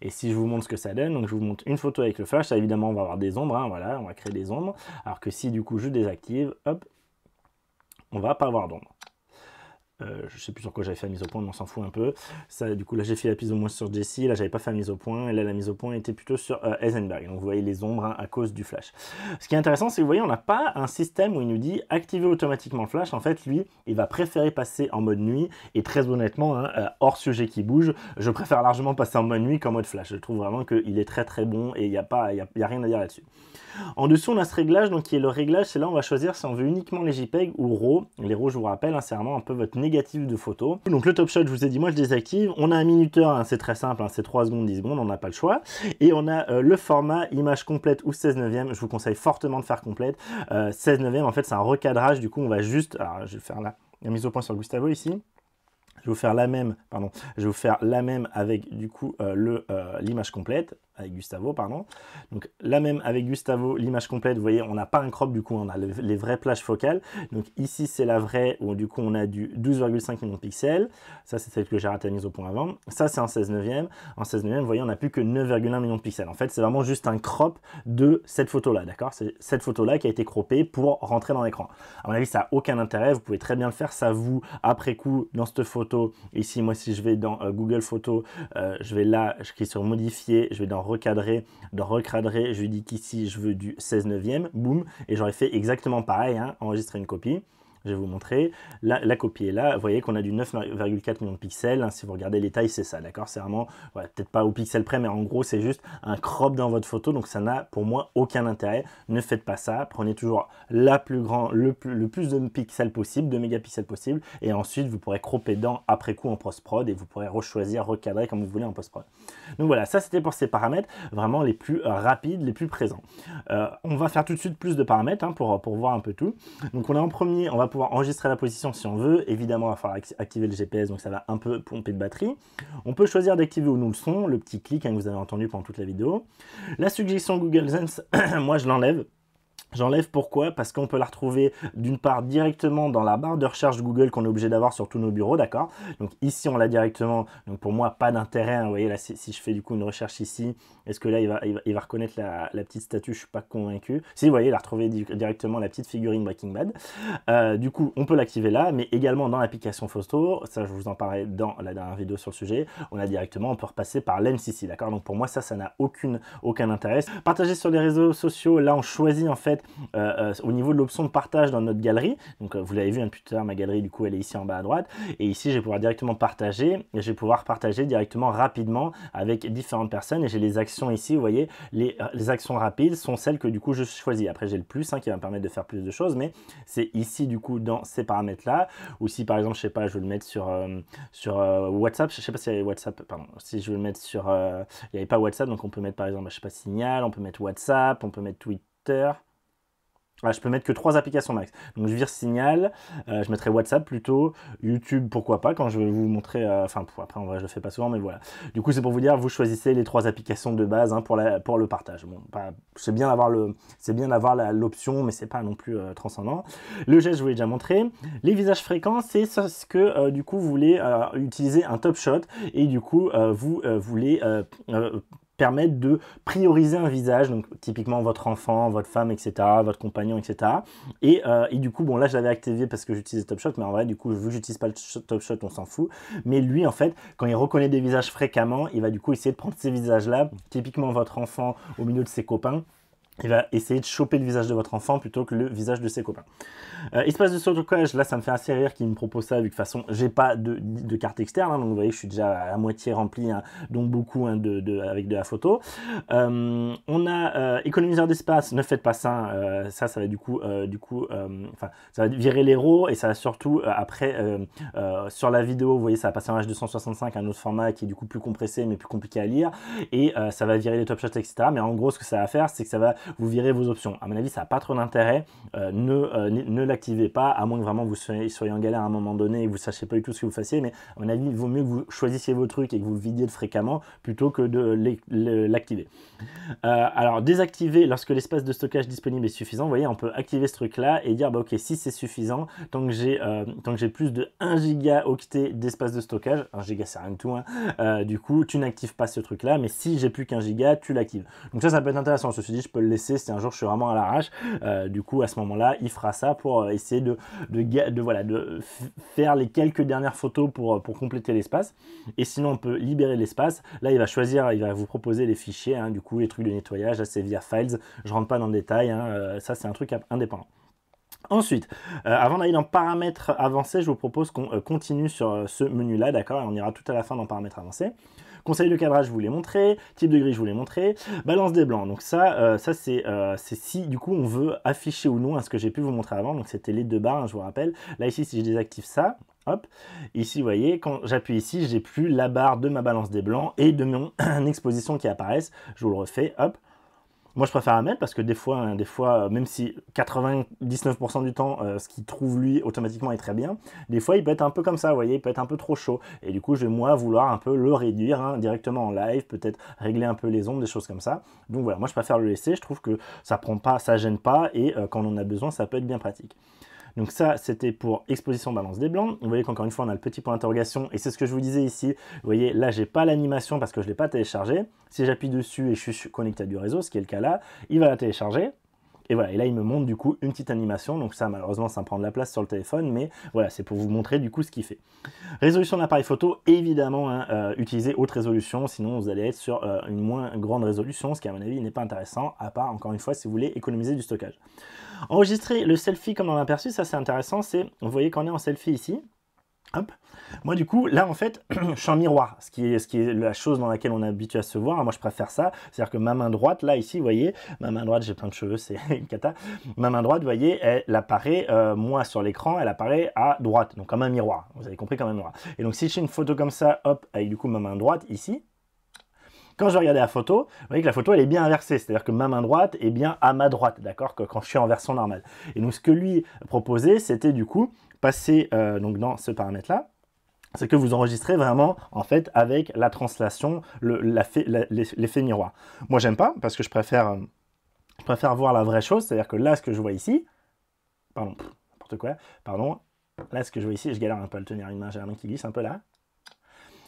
et si je vous montre ce que ça donne, donc je vous montre une photo avec le flash, ça évidemment on va avoir des ombres, hein, voilà, on va créer des ombres. Alors que si du coup je désactive, hop, on va pas avoir d'ombre. Euh, je sais plus sur quoi j'avais fait la mise au point, mais on s'en fout un peu. Ça, du coup, là, j'ai fait la mise au moins sur Jesse. Là, j'avais pas fait la mise au point. Et là, la mise au point était plutôt sur euh, Heisenberg. Donc, vous voyez les ombres hein, à cause du flash. Ce qui est intéressant, c'est que vous voyez, on n'a pas un système où il nous dit activer automatiquement le flash. En fait, lui, il va préférer passer en mode nuit. Et très honnêtement, hein, euh, hors sujet qui bouge, je préfère largement passer en mode nuit qu'en mode flash. Je trouve vraiment qu'il est très très bon et il n'y a, rien à dire là-dessus. En dessous, on a ce réglage, donc qui est le réglage. C'est là, on va choisir si on veut uniquement les JPEG ou RAW. Les RAW, je vous rappelle, sincèrement hein, un peu votre de photos Donc le top shot, je vous ai dit, moi je désactive. On a un minuteur, hein, c'est très simple, hein, c'est 3 secondes, 10 secondes, on n'a pas le choix. Et on a euh, le format image complète ou 16 neuvième. Je vous conseille fortement de faire complète. Euh, 16 neuvième, en fait, c'est un recadrage. Du coup, on va juste... je vais faire la, mise au point sur Gustavo ici. Je vais vous faire la même, pardon, je vais vous faire la même avec du coup euh, euh, l'image complète. Gustavo, pardon. Donc là même avec Gustavo, l'image complète, vous voyez, on n'a pas un crop, du coup on a les, vraies plages focales. Donc ici c'est la vraie, où du coup on a du 12,5 millions de pixels. Ça c'est celle que j'ai raté mise au point avant. Ça c'est en 16 neuvième. En 16 neuvième, vous voyez, on n'a plus que 9,1 millions de pixels. En fait, c'est vraiment juste un crop de cette photo-là, d'accord C'est cette photo-là qui a été croppée pour rentrer dans l'écran. À mon avis, ça n'a aucun intérêt, vous pouvez très bien le faire, ça vous, après coup, dans cette photo, ici moi si je vais dans euh, Google Photo, euh, je vais là, je clique sur modifier, je vais dans recadrer, de recadrer, je lui dis qu'ici je veux du 16 9e boum, et j'aurais fait exactement pareil, hein, enregistrer une copie vous montrer. La, copie est là. Vous voyez qu'on a du 9,4 millions de pixels. Hein, si vous regardez les tailles, c'est ça, d'accord C'est vraiment, peut-être pas au pixel près, mais en gros, c'est juste un crop dans votre photo. Donc ça n'a pour moi aucun intérêt. Ne faites pas ça. Prenez toujours la plus grand, le, plus, le plus de pixels possible, de mégapixels possible. Et ensuite, vous pourrez cropper dedans après coup en post-prod et vous pourrez re-choisir recadrer comme vous voulez en post-prod. Donc voilà, ça c'était pour ces paramètres vraiment les plus euh, rapides, les plus présents. Euh, on va faire tout de suite plus de paramètres hein, pour, pour voir un peu tout. Donc on a en premier, on va pouvoir enregistrer la position si on veut. Évidemment, il va falloir activer le GPS, donc ça va un peu pomper de batterie. On peut choisir d'activer ou non le son, le petit clic hein, que vous avez entendu pendant toute la vidéo. La suggestion Google Sense, moi je l'enlève J'enlève pourquoi Parce qu'on peut la retrouver d'une part directement dans la barre de recherche Google qu'on est obligé d'avoir sur tous nos bureaux, d'accord Donc ici on l'a directement, donc pour moi pas d'intérêt, hein. vous voyez là si, je fais du coup une recherche ici, est-ce que là il va, il va, reconnaître la, petite statue Je suis pas convaincu. Si vous voyez, il a retrouvé directement la petite figurine Breaking Bad. Euh, du coup on peut l'activer là, mais également dans l'application Photo, ça je vous en parlais dans la dernière vidéo sur le sujet, on a directement, on peut repasser par l'MCC, d'accord Donc pour moi ça, ça n'a aucun intérêt. Partager sur les réseaux sociaux, là on choisit en fait euh, euh, au niveau de l'option de partage dans notre galerie. Donc euh, vous l'avez vu un peu plus tard, ma galerie du coup elle est ici en bas à droite. Et ici je vais pouvoir directement partager et je vais pouvoir partager directement rapidement avec différentes personnes. Et j'ai les actions ici, vous voyez, les, actions rapides sont celles que du coup je choisis. Après j'ai le plus hein, qui va me permettre de faire plus de choses, mais c'est ici du coup dans ces paramètres là. Ou si par exemple, je sais pas, je veux le mettre sur, sur WhatsApp, je sais pas il y avait WhatsApp, pardon, si je veux le mettre sur... il n'y avait pas WhatsApp, donc on peut mettre par exemple, je sais pas, Signal, on peut mettre WhatsApp, on peut mettre Twitter. Ah, je peux mettre que trois applications max. Donc je vire Signal, euh, je mettrai WhatsApp plutôt, YouTube pourquoi pas quand je vais vous montrer, euh, enfin après en vrai je le fais pas souvent mais voilà. Du coup c'est pour vous dire, vous choisissez les trois applications de base hein, pour, le partage. c'est bien d'avoir l'option mais c'est pas non plus euh, transcendant. Le geste je vous l'ai déjà montré. Les visages fréquents c'est ce que du coup vous voulez utiliser un top shot et du coup vous voulez permettre de prioriser un visage, donc typiquement votre enfant, votre femme, etc., votre compagnon, etc. Et, euh, et du coup, bon là je l'avais activé parce que j'utilisais Top Shot, mais en vrai du coup vu que j'utilise pas le Top Shot, on s'en fout. Mais lui en fait, quand il reconnaît des visages fréquemment, il va du coup essayer de prendre ces visages-là, typiquement votre enfant au milieu de ses copains, il va essayer de choper le visage de votre enfant plutôt que le visage de ses copains. espace euh, de collège, là ça me fait assez rire qu'il me propose ça, vu que de toute façon j'ai pas de, de, carte externe, hein. donc vous voyez que je suis déjà à moitié rempli, hein, donc beaucoup hein, de, de, avec de la photo. Euh, on a euh, économiseur d'espace, ne faites pas ça, ça ça va du coup, du coup enfin ça va virer l'héros et ça va surtout après sur la vidéo, vous voyez ça va passer en H265, un autre format qui est du coup plus compressé mais plus compliqué à lire, et ça va virer les top shots etc. Mais en gros ce que ça va faire c'est que ça va vous virez vos options. À mon avis, ça n'a pas trop d'intérêt. Euh, ne euh, ne l'activez pas, à moins que vraiment vous soyez, en galère à un moment donné et que vous ne sachiez pas du tout ce que vous fassiez. Mais à mon avis, il vaut mieux que vous choisissiez vos trucs et que vous le vidiez fréquemment plutôt que de l'activer. Euh, alors, désactiver lorsque l'espace de stockage disponible est suffisant. Vous voyez, on peut activer ce truc-là et dire, bah, ok, si c'est suffisant, tant que j'ai plus de 1 gigaoctet d'espace de stockage, 1 giga c'est rien de tout, hein, du coup, tu n'actives pas ce truc-là, mais si j'ai plus qu'un giga, tu l'actives. Donc ça, ça peut être intéressant. Je suis dit, je peux le c'est un jour je suis vraiment à l'arrache, euh, du coup à ce moment-là, il fera ça pour euh, essayer de, de, faire les quelques dernières photos pour, euh, pour compléter l'espace. Et sinon, on peut libérer l'espace. Là, il va choisir, il va vous proposer les fichiers, hein, du coup, les trucs de nettoyage, là c'est via Files, je rentre pas dans le détail, hein, ça c'est un truc indépendant. Ensuite, avant d'aller dans paramètres avancés, je vous propose qu'on continue sur ce menu-là, d'accord Et on ira tout à la fin dans paramètres avancés. Conseil de cadrage, je vous l'ai montré. Type de gris, je vous l'ai montré. Balance des blancs. Donc ça, euh, ça euh, c'est si du coup on veut afficher ou non à ce que j'ai pu vous montrer avant. Donc c'était les deux barres, hein, je vous rappelle. Là ici, si je désactive ça, hop, ici vous voyez, quand j'appuie ici, j'ai plus la barre de ma balance des blancs et de mon exposition qui apparaissent. Je vous le refais, hop. Moi, je préfère mettre parce que des fois, hein, des fois euh, même si 99% du temps, euh, ce qu'il trouve lui automatiquement est très bien, des fois, il peut être un peu comme ça, vous voyez, il peut être un peu trop chaud. Et du coup, je vais moi vouloir un peu le réduire hein, directement en live, peut-être régler un peu les ondes, des choses comme ça. Donc voilà, moi, je préfère le laisser. Je trouve que ça prend pas, ça gêne pas et euh, quand on en a besoin, ça peut être bien pratique. Donc ça, c'était pour exposition balance des blancs. Vous voyez qu'encore une fois, on a le petit point d'interrogation et c'est ce que je vous disais ici. Vous voyez, là, j'ai pas l'animation parce que je l'ai pas téléchargée. Si j'appuie dessus et je suis connecté à du réseau, ce qui est le cas là, il va la télécharger. Et voilà, et là il me montre du coup une petite animation, donc ça malheureusement ça me prend de la place sur le téléphone, mais voilà, c'est pour vous montrer du coup ce qu'il fait. Résolution de l'appareil photo, évidemment, hein, euh, utilisez haute résolution, sinon vous allez être sur euh, une moins grande résolution, ce qui à mon avis n'est pas intéressant, à part encore une fois si vous voulez économiser du stockage. Enregistrer le selfie comme dans aperçu, ça c'est intéressant, c'est, vous voyez qu'on est en selfie ici, Hop. Moi, du coup, là, en fait, je suis en miroir, ce qui, est, la chose dans laquelle on est habitué à se voir. Moi, je préfère ça. C'est-à-dire que ma main droite, là, ici, vous voyez, ma main droite, j'ai plein de cheveux, c'est une cata. Ma main droite, vous voyez, elle apparaît, euh, moi, sur l'écran, elle apparaît à droite, donc comme un miroir. Vous avez compris, comme un miroir. Et donc, si je une photo comme ça, hop, avec du coup ma main droite, ici, quand je vais la photo, vous voyez que la photo elle est bien inversée, c'est-à-dire que ma main droite est bien à ma droite, d'accord, quand je suis en version normale. Et donc ce que lui proposait, c'était du coup passer euh, donc dans ce paramètre-là, c'est que vous enregistrez vraiment en fait avec la translation, l'effet miroir. Moi, j'aime pas parce que je préfère, euh, je préfère voir la vraie chose, c'est-à-dire que là, ce que je vois ici, pardon, n'importe quoi, pardon, là, ce que je vois ici, je galère un peu à le tenir une main, j'ai la main qui glisse un peu là.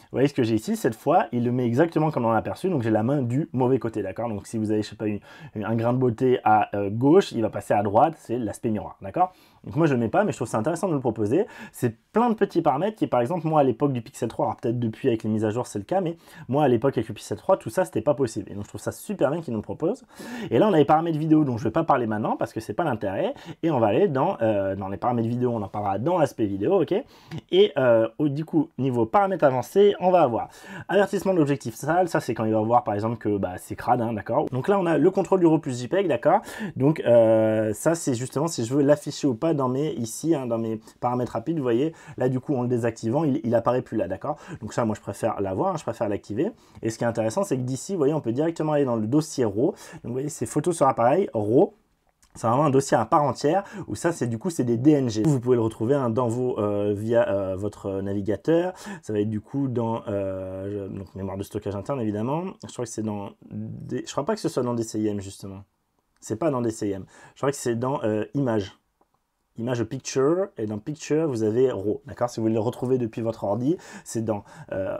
Vous voyez ce que j'ai ici, cette fois, il le met exactement comme on l'a l'aperçu, donc j'ai la main du mauvais côté, d'accord Donc si vous avez, je sais pas, un grain de beauté à euh, gauche, il va passer à droite, c'est l'aspect miroir, d'accord donc moi je ne mets pas, mais je trouve ça intéressant de le proposer. C'est plein de petits paramètres qui, par exemple, moi à l'époque du Pixel 3, alors peut-être depuis avec les mises à jour c'est le cas, mais moi à l'époque avec le Pixel 3, tout ça c'était pas possible. Et donc je trouve ça super bien qu'ils nous le proposent. Et là on a les paramètres vidéo, dont je ne vais pas parler maintenant parce que c'est pas l'intérêt. Et on va aller dans, euh, dans les paramètres vidéo, on en parlera dans l'aspect vidéo, ok Et euh, du coup, niveau paramètres avancés, on va avoir avertissement de l'objectif sale, ça c'est quand il va voir par exemple que bah, c'est crade, hein, d'accord Donc là on a le contrôle du plus JPEG, d'accord Donc euh, ça c'est justement si je veux l'afficher ou pas dans mes, ici, hein, dans mes paramètres rapides, vous voyez, là, du coup, en le désactivant, il, il apparaît plus là, d'accord Donc ça, moi, je préfère l'avoir, hein, je préfère l'activer. Et ce qui est intéressant, c'est que d'ici, vous voyez, on peut directement aller dans le dossier RAW. Donc, vous voyez, c'est photos sur appareil, RAW. C'est vraiment un dossier à part entière où ça, c'est du coup, c'est des DNG. Vous pouvez le retrouver hein, dans vos, euh, via euh, votre euh, navigateur. Ça va être du coup dans donc, mémoire de stockage interne évidemment. Je crois que c'est dans, des... je crois pas que ce soit dans DCIM justement. C'est pas dans DCIM. Je crois que c'est dans Images image picture, et dans picture, vous avez RAW, d'accord Si vous voulez le retrouver depuis votre ordi, c'est dans euh,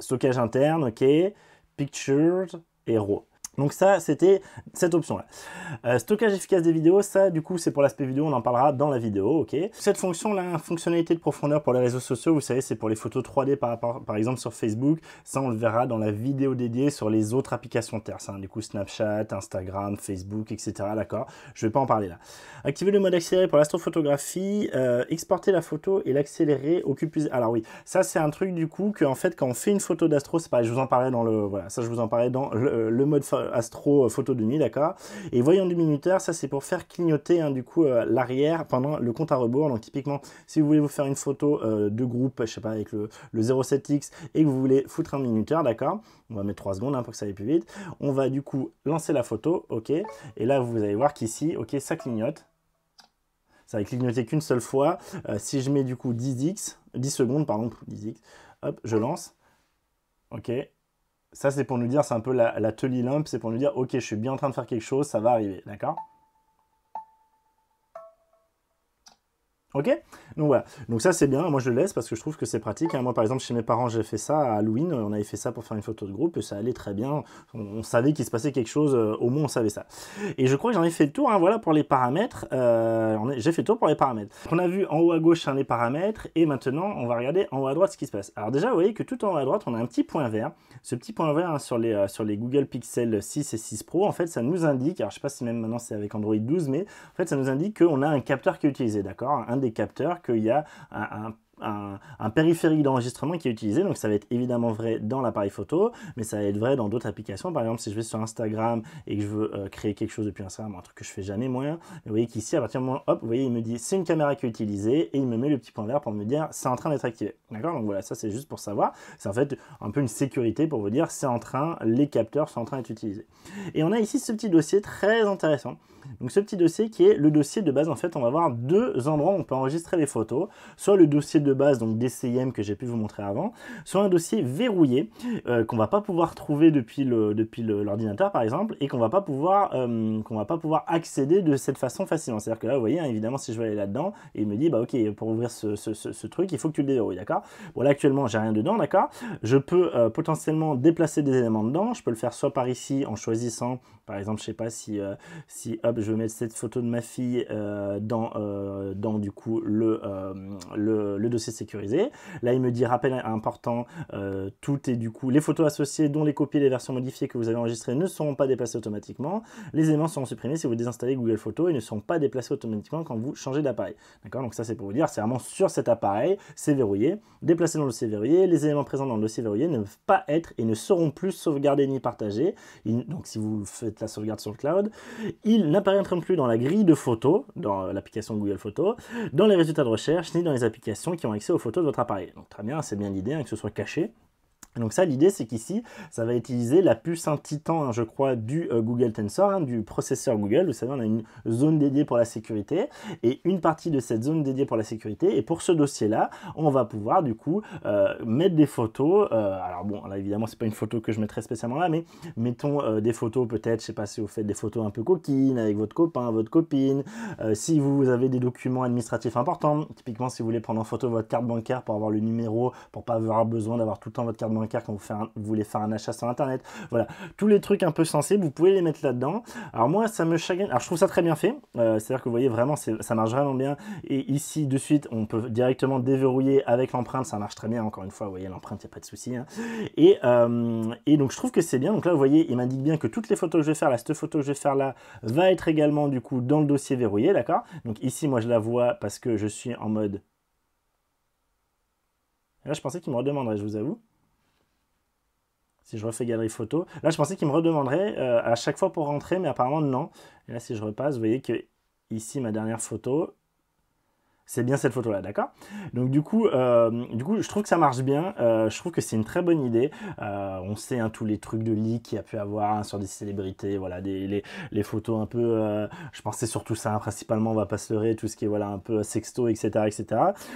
stockage interne, ok, pictures et RAW. Donc ça, c'était cette option-là. Euh, stockage efficace des vidéos, ça, du coup, c'est pour l'aspect vidéo, on en parlera dans la vidéo, ok Cette fonction-là, fonctionnalité de profondeur pour les réseaux sociaux, vous savez, c'est pour les photos 3D par, par exemple sur Facebook. Ça, on le verra dans la vidéo dédiée sur les autres applications tierces, hein. du coup Snapchat, Instagram, Facebook, etc. D'accord Je ne vais pas en parler là. Activer le mode accéléré pour l'astrophotographie, euh, exporter la photo et l'accélérer au plus... Alors oui, ça, c'est un truc, du coup, que en fait, quand on fait une photo d'astro, c'est pareil, je vous en parlais dans le... Voilà, ça, je vous en dans le mode euh, astro euh, photo de nuit, d'accord Et voyant du minuteur, ça c'est pour faire clignoter hein, du coup euh, l'arrière pendant le compte à rebours. Donc typiquement, si vous voulez vous faire une photo de groupe, je sais pas, avec le, 07X et que vous voulez foutre un minuteur, d'accord On va mettre 3 secondes hein, pour que ça aille plus vite. On va du coup lancer la photo, ok Et là, vous allez voir qu'ici, ok, ça clignote. Ça va clignoter qu'une seule fois. si je mets du coup 10x, 10 secondes, pardon, 10x, hop, je lance. Ok, ça, c'est pour nous dire, c'est un peu la, la limpe, c'est pour nous dire, ok, je suis bien en train de faire quelque chose, ça va arriver, d'accord Ok Donc voilà. Donc ça, c'est bien. Moi, je le laisse parce que je trouve que c'est pratique. Hein. Moi, par exemple, chez mes parents, j'ai fait ça à Halloween. On avait fait ça pour faire une photo de groupe et ça allait très bien. On, savait qu'il se passait quelque chose. Euh, au moins, on savait ça. Et je crois que j'en ai fait le tour. Hein. Voilà pour les paramètres. Euh, j'ai fait le tour pour les paramètres. On a vu en haut à gauche hein, les paramètres. Et maintenant, on va regarder en haut à droite ce qui se passe. Alors déjà, vous voyez que tout en haut à droite, on a un petit point vert. Ce petit point vert sur, les, euh, sur les Google Pixel 6 et 6 Pro, en fait, ça nous indique, alors je sais pas si même maintenant c'est avec Android 12, mais en fait, ça nous indique qu'on a un capteur qui est utilisé, d'accord capteurs qu'il y a un, périphérique d'enregistrement qui est utilisé. Donc ça va être évidemment vrai dans l'appareil photo, mais ça va être vrai dans d'autres applications. Par exemple, si je vais sur Instagram et que je veux euh, créer quelque chose depuis Instagram, un truc que je fais jamais moyen, vous voyez qu'ici, à partir du moment, hop, vous voyez, il me dit c'est une caméra qui est utilisée et il me met le petit point vert pour me dire c'est en train d'être activé. D'accord Donc voilà, ça c'est juste pour savoir. C'est en fait un peu une sécurité pour vous dire c'est en train, les capteurs sont en train d'être utilisés. Et on a ici ce petit dossier très intéressant donc ce petit dossier qui est le dossier de base, en fait, on va avoir deux endroits où on peut enregistrer les photos. Soit le dossier de base, donc DCM que j'ai pu vous montrer avant, soit un dossier verrouillé qu'on euh, qu'on va pas pouvoir trouver depuis le depuis l'ordinateur par exemple et qu'on va euh, qu'on va pas pouvoir accéder de cette façon facilement. C'est-à-dire que là, vous voyez, hein, évidemment, si je vais aller là-dedans, il me dit bah ok pour ouvrir ce, ce, truc, il faut que tu le déverrouilles, d'accord Bon là actuellement j'ai rien dedans, d'accord Je peux euh, potentiellement déplacer des éléments dedans. Je peux le faire soit par ici en choisissant, par exemple, je sais pas si si je vais mettre cette photo de ma fille euh, dans, euh, dans du coup euh, le, le, dossier sécurisé. Là, il me dit rappel important, tout et du coup, les photos associées dont les copies et les versions modifiées que vous avez enregistrées ne seront pas déplacées automatiquement. Les éléments seront supprimés si vous désinstallez Google Photos et ne seront pas déplacés automatiquement quand vous changez d'appareil. D'accord Donc ça, c'est pour vous dire, c'est vraiment sur cet appareil, c'est verrouillé, déplacé dans le dossier verrouillé, les éléments présents dans le dossier verrouillé ne peuvent pas être et ne seront plus sauvegardés ni partagés. donc si vous faites la sauvegarde sur le cloud, il n'a n'apparaîtront plus dans la grille de photos, dans l'application Google Photos, dans les résultats de recherche, ni dans les applications qui ont accès aux photos de votre appareil. Donc très bien, c'est bien l'idée hein, que ce soit caché. Donc ça, l'idée, c'est qu'ici, ça va utiliser la puce un Titan, hein, je crois, du euh, Google Tensor, hein, du processeur Google. Vous savez, on a une zone dédiée pour la sécurité et une partie de cette zone dédiée pour la sécurité. Et pour ce dossier-là, on va pouvoir du coup euh, mettre des photos. Euh, alors bon, là évidemment, c'est pas une photo que je mettrai spécialement là, mais mettons des photos peut-être. Je sais pas si vous faites des photos un peu coquines avec votre copain, votre copine. si vous avez des documents administratifs importants, typiquement si vous voulez prendre en photo votre carte bancaire pour avoir le numéro, pour pas avoir besoin d'avoir tout le temps votre carte bancaire car quand vous, voulez faire un achat sur Internet. Voilà, tous les trucs un peu sensibles, vous pouvez les mettre là-dedans. Alors moi, ça me chagrine. Alors je trouve ça très bien fait. Euh, c'est-à-dire que vous voyez vraiment, ça marche vraiment bien. Et ici, de suite, on peut directement déverrouiller avec l'empreinte. Ça marche très bien. Encore une fois, vous voyez l'empreinte, il n'y a pas de souci. Hein. Et, euh, et donc je trouve que c'est bien. Donc là, vous voyez, il m'indique bien que toutes les photos que je vais faire là, cette photo que je vais faire là, va être également du coup dans le dossier verrouillé, d'accord Donc ici, moi, je la vois parce que je suis en mode Là, je pensais qu'il me redemanderait, je vous avoue. Si je refais galerie photo. Là, je pensais qu'il me redemanderait euh, à chaque fois pour rentrer, mais apparemment non. Et là, si je repasse, vous voyez que ici, ma dernière photo, c'est bien cette photo-là, d'accord Donc du coup, euh, du coup, je trouve que ça marche bien. Euh, je trouve que c'est une très bonne idée. Euh, on sait hein, tous les trucs de leak qu'il y a pu avoir hein, sur des célébrités, voilà, les, photos un peu. je pensais surtout ça, hein, principalement, on va pas se leurrer, tout ce qui est voilà un peu sexto, etc., etc.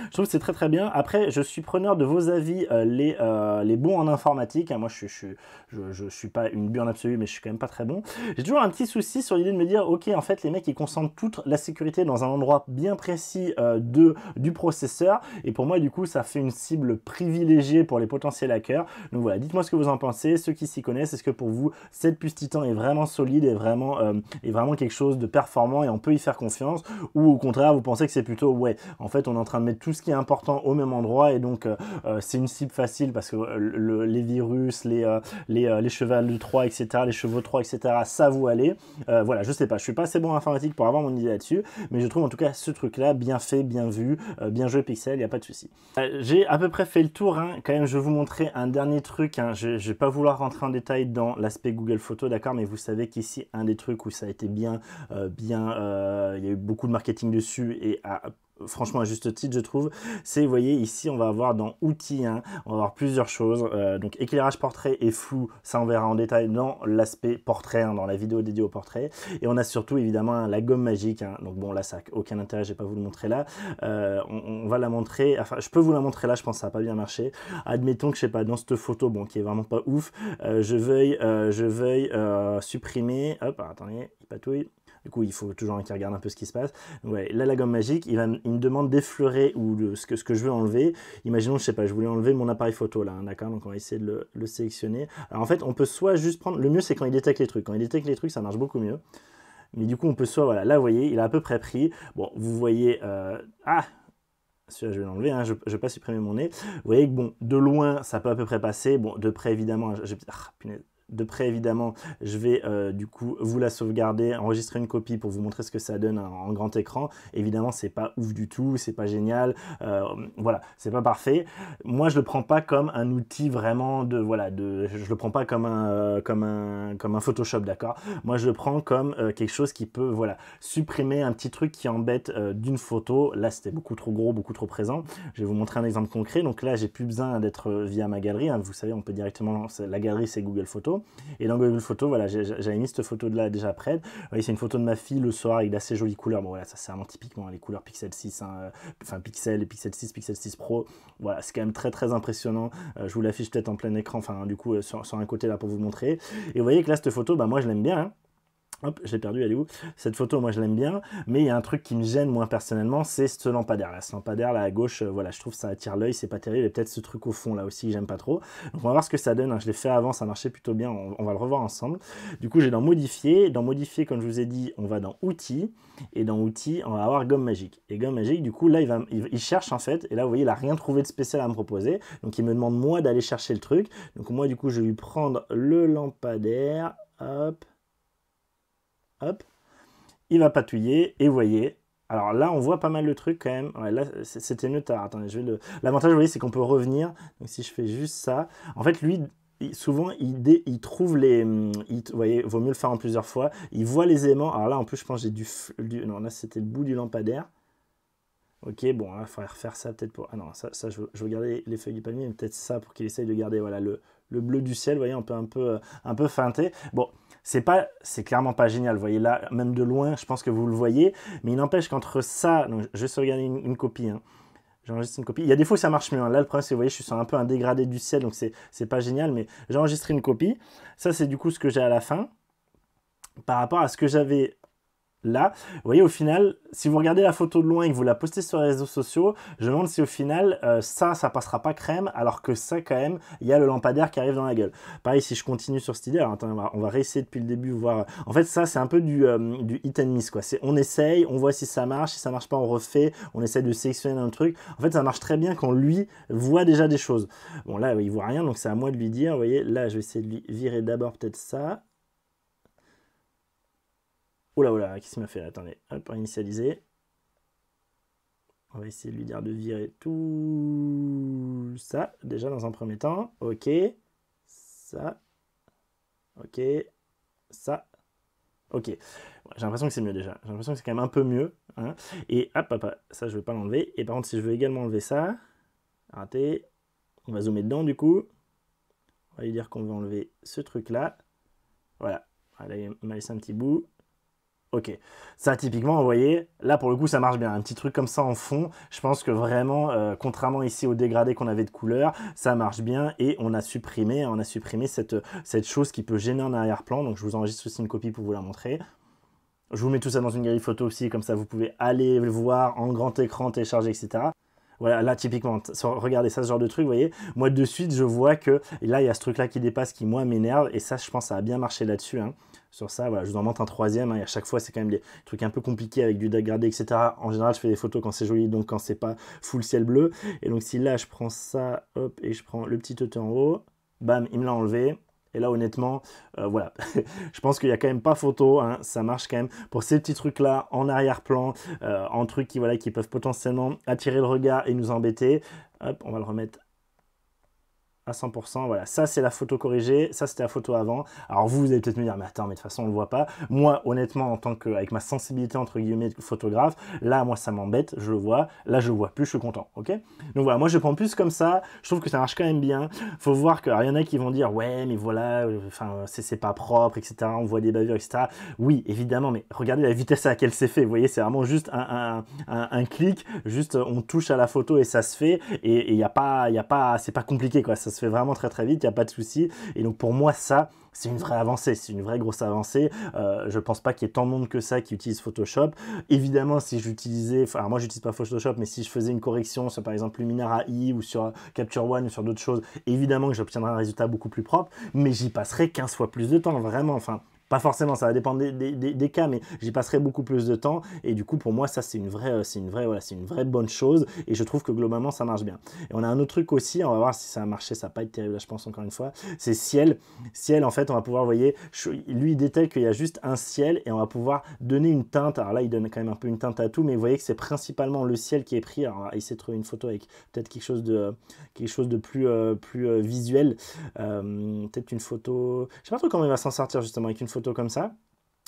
Je trouve que c'est très très bien. Après, je suis preneur de vos avis, les les bons en informatique. Moi, je, je, je, je, suis pas une bure en absolu, mais je suis quand même pas très bon. J'ai toujours un petit souci sur l'idée de me dire, ok, en fait, les mecs ils concentrent toute la sécurité dans un endroit bien précis du processeur. Et pour moi, du coup, ça fait une cible privilégiée pour les potentiels hackers. Donc voilà, dites-moi ce que vous en pensez, ceux qui s'y connaissent, est-ce que pour vous, cette puce Titan est vraiment solide et vraiment, euh, vraiment quelque chose de performant et on peut y faire confiance Ou au contraire, vous pensez que c'est plutôt, ouais, en fait, on est en train de mettre tout ce qui est important au même endroit et donc euh, euh, c'est une cible facile parce que les virus, les, les, les 3, etc., les chevaux 3, etc., ça vous allez. voilà, je sais pas, je suis pas assez bon en informatique pour avoir mon idée là-dessus, mais je trouve en tout cas ce truc-là bien fait, bien vu, euh, bien joué Pixel, il n'y a pas de souci. Euh, j'ai à peu près fait le tour, hein. quand même je vais vous montrer un dernier truc, hein. je ne vais pas vouloir rentrer en détail dans l'aspect Google Photo, d'accord, mais vous savez qu'ici, un des trucs où ça a été bien, euh, bien, il y a eu beaucoup de marketing dessus et à franchement à juste titre je trouve, c'est vous voyez ici on va avoir dans outils, hein, on va avoir plusieurs choses, euh, donc éclairage portrait et flou, ça on verra en détail dans l'aspect portrait, hein, dans la vidéo dédiée au portrait, et on a surtout évidemment la gomme magique, hein. donc bon là ça aucun intérêt, je vais pas vous le montrer là, euh, on, va la montrer, enfin je peux vous la montrer là, je pense que ça n'a pas bien marché, admettons que je sais pas, dans cette photo, bon qui est vraiment pas ouf, euh, je veuille, je veuille supprimer, hop attendez, il patouille, du coup, il faut toujours qu'il regarde un peu ce qui se passe. là, la gomme magique, il, me demande d'effleurer ou ce, que, je veux enlever. Imaginons, je sais pas, je voulais enlever mon appareil photo là, hein, d'accord Donc on va essayer de le, sélectionner. Alors en fait, on peut soit juste prendre. Le mieux, c'est quand il détecte les trucs. Quand il détecte les trucs, ça marche beaucoup mieux. Mais du coup, on peut soit, voilà, là, vous voyez, il a à peu près pris. Bon, vous voyez, euh, ah, celui-là je vais l'enlever, hein, je ne vais pas supprimer mon nez. Vous voyez que bon, de loin ça peut à peu près passer, bon de près évidemment, je, ah, de près évidemment. Je vais euh, du coup vous la sauvegarder, enregistrer une copie pour vous montrer ce que ça donne en, grand écran. Évidemment, c'est pas ouf du tout, c'est pas génial, euh, voilà, c'est pas parfait. Moi, je le prends pas comme un outil vraiment de voilà, de, je le prends pas comme un euh, comme un comme un Photoshop, d'accord. Moi, je le prends comme quelque chose qui peut voilà supprimer un petit truc qui embête d'une photo. Là, c'était beaucoup trop gros, beaucoup trop présent. Je vais vous montrer un exemple concret. Donc là, j'ai plus besoin d'être via ma galerie. Hein. Vous savez, on peut directement la galerie, c'est Google Photos. Et dans Google Photo, voilà, j'avais mis cette photo de là déjà prête. c'est une photo de ma fille le soir avec d'assez jolies couleurs. Bon, voilà, ça c'est vraiment typiquement les couleurs Pixel 6, hein, euh, enfin Pixel et Pixel 6, Pixel 6 Pro. Voilà, c'est quand même très très impressionnant. Euh, je vous l'affiche peut-être en plein écran, enfin, du coup, euh, sur, un côté là pour vous montrer. Et vous voyez que là, cette photo, bah, moi je l'aime bien. Hein. Hop, j'ai perdu, elle est où Cette photo, moi, je l'aime bien, mais il y a un truc qui me gêne, moi, personnellement, c'est ce lampadaire. Là. Ce lampadaire, là, à gauche, euh, voilà, je trouve que ça attire l'œil, c'est pas terrible, et peut-être ce truc au fond, là aussi, que j'aime pas trop. Donc, on va voir ce que ça donne. Hein. Je l'ai fait avant, ça marchait plutôt bien, on, va le revoir ensemble. Du coup, j'ai dans Modifier. Dans Modifier, comme je vous ai dit, on va dans Outils, et dans Outils, on va avoir Gomme Magique. Et Gomme Magique, du coup, là, il, va, il, il cherche, en fait, et là, vous voyez, il a rien trouvé de spécial à me proposer, donc il me demande, moi, d'aller chercher le truc. Donc, moi, du coup, je vais lui prendre le lampadaire, hop, hop, il va patouiller, et vous voyez, alors là, on voit pas mal le truc quand même. là, c'était mieux tard. Attendez, je vais le... L'avantage, vous voyez, c'est qu'on peut revenir. Donc si je fais juste ça, en fait, lui, souvent, il, trouve les... Hum, il... Vous voyez, vaut mieux le faire en plusieurs fois. Il voit les aimants. Alors là, en plus, je pense que j'ai du... Non, là, c'était le bout du lampadaire. Ok, bon, là, hein, il faudrait refaire ça peut-être pour... Ah non, ça, je, veux, les feuilles du palmier, mais peut-être ça pour qu'il essaye de garder voilà, le, le bleu du ciel. Vous voyez, on peut un peu, un peu euh, feinter. Bon, c'est pas, c'est clairement pas génial. Vous voyez là, même de loin, je pense que vous le voyez. Mais il n'empêche qu'entre ça, je vais regarder une, copie. Hein. J'enregistre une copie. Il y a des fois où ça marche mieux. Hein. Là, le problème, c'est vous voyez, je suis sur un peu un dégradé du ciel, donc c'est pas génial. Mais j'enregistre une copie. Ça, c'est du coup ce que j'ai à la fin par rapport à ce que j'avais là. Vous voyez, au final, si vous regardez la photo de loin et que vous la postez sur les réseaux sociaux, je me demande si au final, euh, ça, ça passera pas crème, alors que ça, quand même, il y a le lampadaire qui arrive dans la gueule. Pareil, si je continue sur cette idée, alors attends, on va, réessayer depuis le début, voir. En fait, ça, c'est un peu du, euh, du, hit and miss, quoi. C'est on essaye, on voit si ça marche, si ça marche pas, on refait, on essaie de sélectionner un truc. En fait, ça marche très bien quand lui voit déjà des choses. Bon, là, il voit rien, donc c'est à moi de lui dire, vous voyez, là, je vais essayer de lui virer d'abord peut-être ça, Oula, oula, qu'est-ce qu'il m'a fait Attendez, hop, initialiser. On va essayer de lui dire de virer tout ça, déjà dans un premier temps. OK, ça, OK, ça, OK. j'ai l'impression que c'est mieux déjà. J'ai l'impression que c'est quand même un peu mieux. Hein. Et hop, hop, ça, je ne vais pas l'enlever. Et par contre, si je veux également enlever ça, raté, on va zoomer dedans du coup. On va lui dire qu'on veut enlever ce truc-là. Voilà, allez, on a laissé un petit bout. Ok, ça typiquement, vous voyez, là pour le coup ça marche bien, un petit truc comme ça en fond, je pense que vraiment, euh, contrairement ici au dégradé qu'on avait de couleur, ça marche bien et on a supprimé, hein, on a supprimé cette, chose qui peut gêner en arrière-plan, donc je vous enregistre aussi une copie pour vous la montrer. Je vous mets tout ça dans une galerie photo aussi, comme ça vous pouvez aller le voir en grand écran, télécharger, etc. Voilà, là, typiquement, regardez ça, ce genre de truc, vous voyez, moi de suite, je vois que là, il y a ce truc-là qui dépasse, qui, moi, m'énerve, et ça, je pense, ça a bien marché là-dessus. Hein sur ça. Voilà, je vous en montre un troisième. Hein, et à chaque fois, c'est quand même des trucs un peu compliqués avec du dégradé, etc. En général, je fais des photos quand c'est joli, donc quand c'est pas full ciel bleu. Et donc, si là, je prends ça, hop, et je prends le petit auto en haut, bam, il me l'a enlevé. Et là, honnêtement, euh, voilà, je pense qu'il n'y a quand même pas photo, hein, ça marche quand même pour ces petits trucs-là en arrière-plan, euh, en trucs qui, voilà, qui peuvent potentiellement attirer le regard et nous embêter. Hop, on va le remettre 100%. Voilà, ça c'est la photo corrigée, ça c'était la photo avant. Alors vous, vous allez peut-être me dire, mais attends, mais de toute façon on le voit pas. Moi, honnêtement, en tant que, avec ma sensibilité entre guillemets photographe, là moi ça m'embête, je le vois, là je le vois plus, je suis content, ok Donc voilà, moi je prends plus comme ça, je trouve que ça marche quand même bien. Faut voir qu'il y en a qui vont dire, ouais, mais voilà, euh, enfin c'est pas propre, etc. On voit des bavures, etc. Oui, évidemment, mais regardez la vitesse à laquelle c'est fait. Vous voyez, c'est vraiment juste un, clic, juste on touche à la photo et ça se fait. Et il n'y a pas, il y a pas, c'est pas compliqué quoi. Ça fait vraiment très très vite, il n'y a pas de souci. Et donc pour moi, ça, c'est une vraie avancée, c'est une vraie grosse avancée. Euh, je pense pas qu'il y ait tant de monde que ça qui utilise Photoshop. Évidemment, si j'utilisais, enfin moi j'utilise pas Photoshop, mais si je faisais une correction sur par exemple Luminar AI ou sur euh, Capture One ou sur d'autres choses, évidemment que j'obtiendrais un résultat beaucoup plus propre, mais j'y passerais 15 fois plus de temps, vraiment. Enfin, pas forcément, ça va dépendre des, cas, mais j'y passerai beaucoup plus de temps. Et du coup, pour moi, ça, c'est une vraie, euh, c'est une vraie, voilà, c'est une vraie bonne chose. Et je trouve que globalement, ça marche bien. Et on a un autre truc aussi, on va voir si ça a marché, ça n'a pas été terrible, je pense encore une fois. C'est ciel. Ciel, en fait, on va pouvoir, voyez, lui, il détecte qu'il y a juste un ciel et on va pouvoir donner une teinte. Alors là, il donne quand même un peu une teinte à tout, mais vous voyez que c'est principalement le ciel qui est pris. Alors, il s'est trouvé une photo avec peut-être quelque chose de, quelque chose de plus, euh, plus euh, visuel. peut-être une photo, je sais pas trop comment il va s'en sortir justement avec une photo comme ça.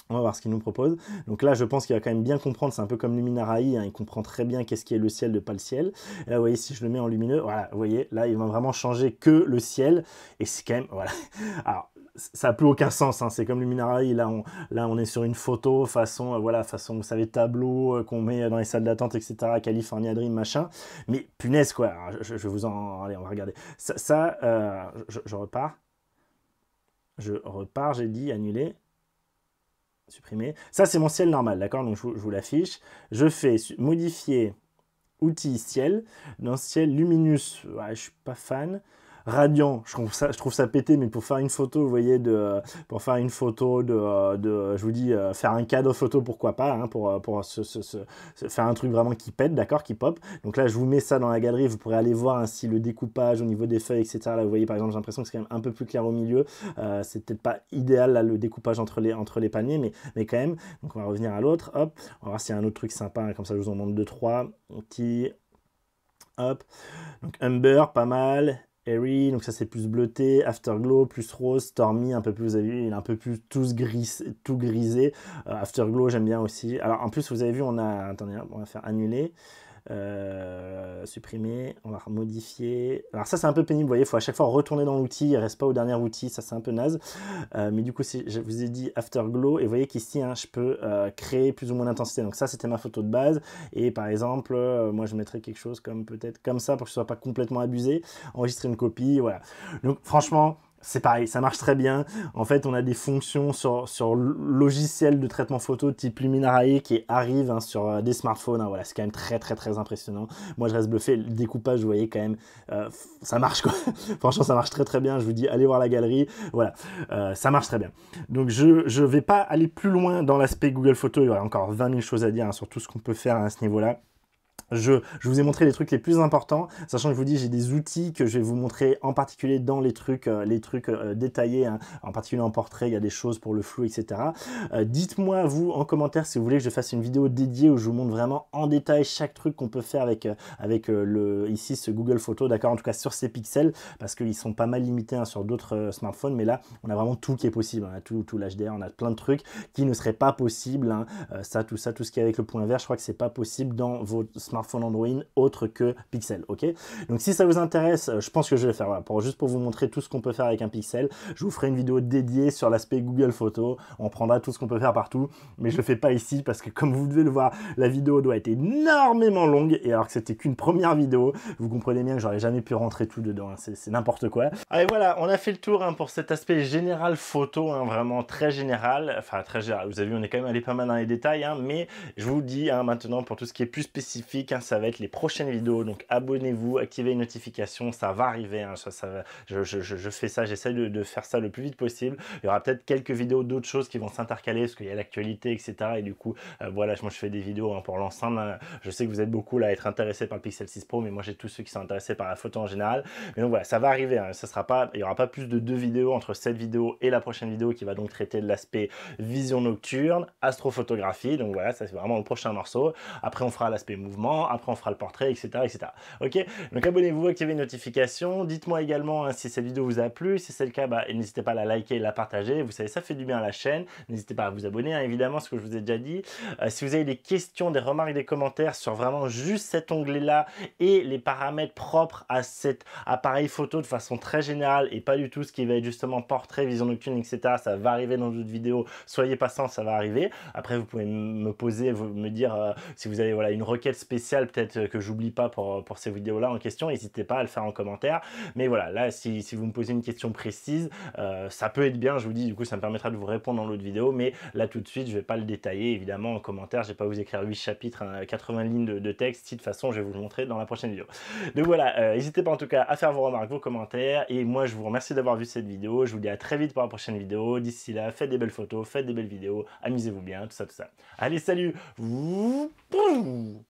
On va voir ce qu'il nous propose. Donc là, je pense qu'il va quand même bien comprendre. C'est un peu comme luminaraï hein. il comprend très bien qu'est-ce qui est le ciel, de pas le ciel. Et là, vous voyez, si je le mets en lumineux, voilà, vous voyez, là, il va vraiment changer que le ciel. Et c'est quand même, voilà. Alors, ça a plus aucun sens. Hein. C'est comme luminaraï Là on, là, on est sur une photo façon, euh, voilà, façon, vous savez, tableau euh, qu'on met dans les salles d'attente, etc. California Dream, machin. Mais punaise, quoi. je, vous en. Allez, on va regarder. Ça, euh, je repars je repars, j'ai dit annuler, supprimer. Ça, c'est mon ciel normal, d'accord Donc, je vous, l'affiche. Je fais modifier outil ciel. Dans ciel luminus, je ne suis pas fan radiant. Je trouve ça, pété, mais pour faire une photo, vous voyez, de, pour faire une photo de, je vous dis, euh, faire un cadeau photo, pourquoi pas, hein, pour, faire un truc vraiment qui pète, d'accord, qui pop. Donc là, je vous mets ça dans la galerie, vous pourrez aller voir hein, si le découpage au niveau des feuilles, etc. Là, vous voyez, par exemple, j'ai l'impression que c'est quand même un peu plus clair au milieu. Euh, c'est peut-être pas idéal, là, le découpage entre les, entre les paniers, mais, quand même. Donc on va revenir à l'autre, hop, on va voir s'il y a un autre truc sympa, hein, comme ça, je vous en montre deux, trois. Petit, Hop. Donc Humber, pas mal. Airy, donc ça c'est plus bleuté, Afterglow plus rose, Stormy un peu plus, vous avez vu, il est un peu plus gris, tout grisé, euh, Afterglow j'aime bien aussi, alors en plus vous avez vu on a, attendez, hein, on va faire annuler, euh, supprimer, on va modifier. Alors ça c'est un peu pénible, vous voyez, il faut à chaque fois retourner dans l'outil, il reste pas au dernier outil, ça c'est un peu naze. Euh, mais du coup, je vous ai dit Afterglow, et vous voyez qu'ici, hein, je peux euh, créer plus ou moins d'intensité. Donc ça c'était ma photo de base, et par exemple, moi je mettrais quelque chose comme peut-être comme ça pour que ce soit pas complètement abusé, enregistrer une copie, voilà. Donc franchement, c'est pareil, ça marche très bien. En fait, on a des fonctions sur, sur logiciel de traitement photo type AI qui arrive hein, sur euh, des smartphones. Hein, voilà, c'est quand même très très très impressionnant. Moi, je reste bluffé. Le découpage, vous voyez quand même, euh, ça marche quoi. Franchement, ça marche très très bien. Je vous dis, allez voir la galerie. Voilà, euh, ça marche très bien. Donc, je ne vais pas aller plus loin dans l'aspect Google Photo. Il y aurait encore 20 000 choses à dire hein, sur tout ce qu'on peut faire à ce niveau-là. Je, vous ai montré les trucs les plus importants, sachant que je vous dis j'ai des outils que je vais vous montrer en particulier dans les trucs, euh, les trucs euh, détaillés, hein, en particulier en portrait, il y a des choses pour le flou, etc. Euh, dites-moi vous en commentaire si vous voulez que je fasse une vidéo dédiée où je vous montre vraiment en détail chaque truc qu'on peut faire avec, avec le, ici ce Google Photo, d'accord, en tout cas sur ces pixels, parce qu'ils sont pas mal limités hein, sur d'autres smartphones, mais là on a vraiment tout qui est possible, hein. tout, tout l'HDR, on a plein de trucs qui ne seraient pas possibles, ça, tout ça, tout ce qui est avec le point vert, je crois que c'est pas possible dans votre smartphone Android autre que Pixel, ok Donc si ça vous intéresse, euh, je pense que je vais faire, pour, juste pour vous montrer tout ce qu'on peut faire avec un Pixel, je vous ferai une vidéo dédiée sur l'aspect Google photo on prendra tout ce qu'on peut faire partout, mais je le fais pas ici parce que comme vous devez le voir, la vidéo doit être énormément longue, et alors que c'était qu'une première vidéo, vous comprenez bien que j'aurais jamais pu rentrer tout dedans, hein. c'est n'importe quoi. Allez voilà, on a fait le tour hein, pour cet aspect général photo, hein, vraiment très général, enfin très général, vous avez vu, on est quand même allé pas mal dans les détails, mais je vous dis maintenant pour tout ce qui est plus spécifique, Hein, ça va être les prochaines vidéos. Donc abonnez-vous, activez les notifications, ça va arriver. Hein, ça, je, fais ça, j'essaie de, faire ça le plus vite possible. Il y aura peut-être quelques vidéos d'autres choses qui vont s'intercaler parce qu'il y a l'actualité, etc. Et du coup, euh, voilà, moi je fais des vidéos hein, pour l'ensemble. Je sais que vous êtes beaucoup là à être intéressé par le Pixel 6 Pro, mais moi j'ai tous ceux qui sont intéressés par la photo en général. Mais donc voilà, ça va arriver. Ça sera pas, il n'y aura pas plus de deux vidéos entre cette vidéo et la prochaine vidéo qui va donc traiter de l'aspect vision nocturne, astrophotographie. Donc voilà, ça c'est vraiment le prochain morceau. Après, on fera l'aspect mouvement après on fera le portrait, etc. etc. Ok Donc abonnez-vous, activez les notifications, dites-moi également hein, si cette vidéo vous a plu, si c'est le cas, bah, n'hésitez pas à la liker et la partager, vous savez, ça fait du bien à la chaîne, n'hésitez pas à vous abonner, hein, évidemment, ce que je vous ai déjà dit. Euh, si vous avez des questions, des remarques, des commentaires sur vraiment juste cet onglet-là et les paramètres propres à cet appareil photo de façon très générale et pas du tout ce qui va être justement portrait, vision nocturne, etc., ça va arriver dans d'autres vidéos, soyez patient, ça va arriver. Après, vous pouvez me poser, vous, me dire euh, si vous avez voilà, une requête peut-être euh, que j'oublie pas pour, ces vidéos-là en question, n'hésitez pas à le faire en commentaire. Mais voilà, là, si, si vous me posez une question précise, euh, ça peut être bien, je vous dis, du coup, ça me permettra de vous répondre dans l'autre vidéo, mais là, tout de suite, je vais pas le détailler, évidemment, en commentaire, je vais pas vous écrire huit chapitres, 80 hein, lignes de, texte, si de toute façon, je vais vous le montrer dans la prochaine vidéo. Donc voilà, euh, n'hésitez pas en tout cas à faire vos remarques, vos commentaires, et moi, je vous remercie d'avoir vu cette vidéo, je vous dis à très vite pour la prochaine vidéo, d'ici là, faites des belles photos, faites des belles vidéos, amusez-vous bien, tout ça, tout ça. Allez, salut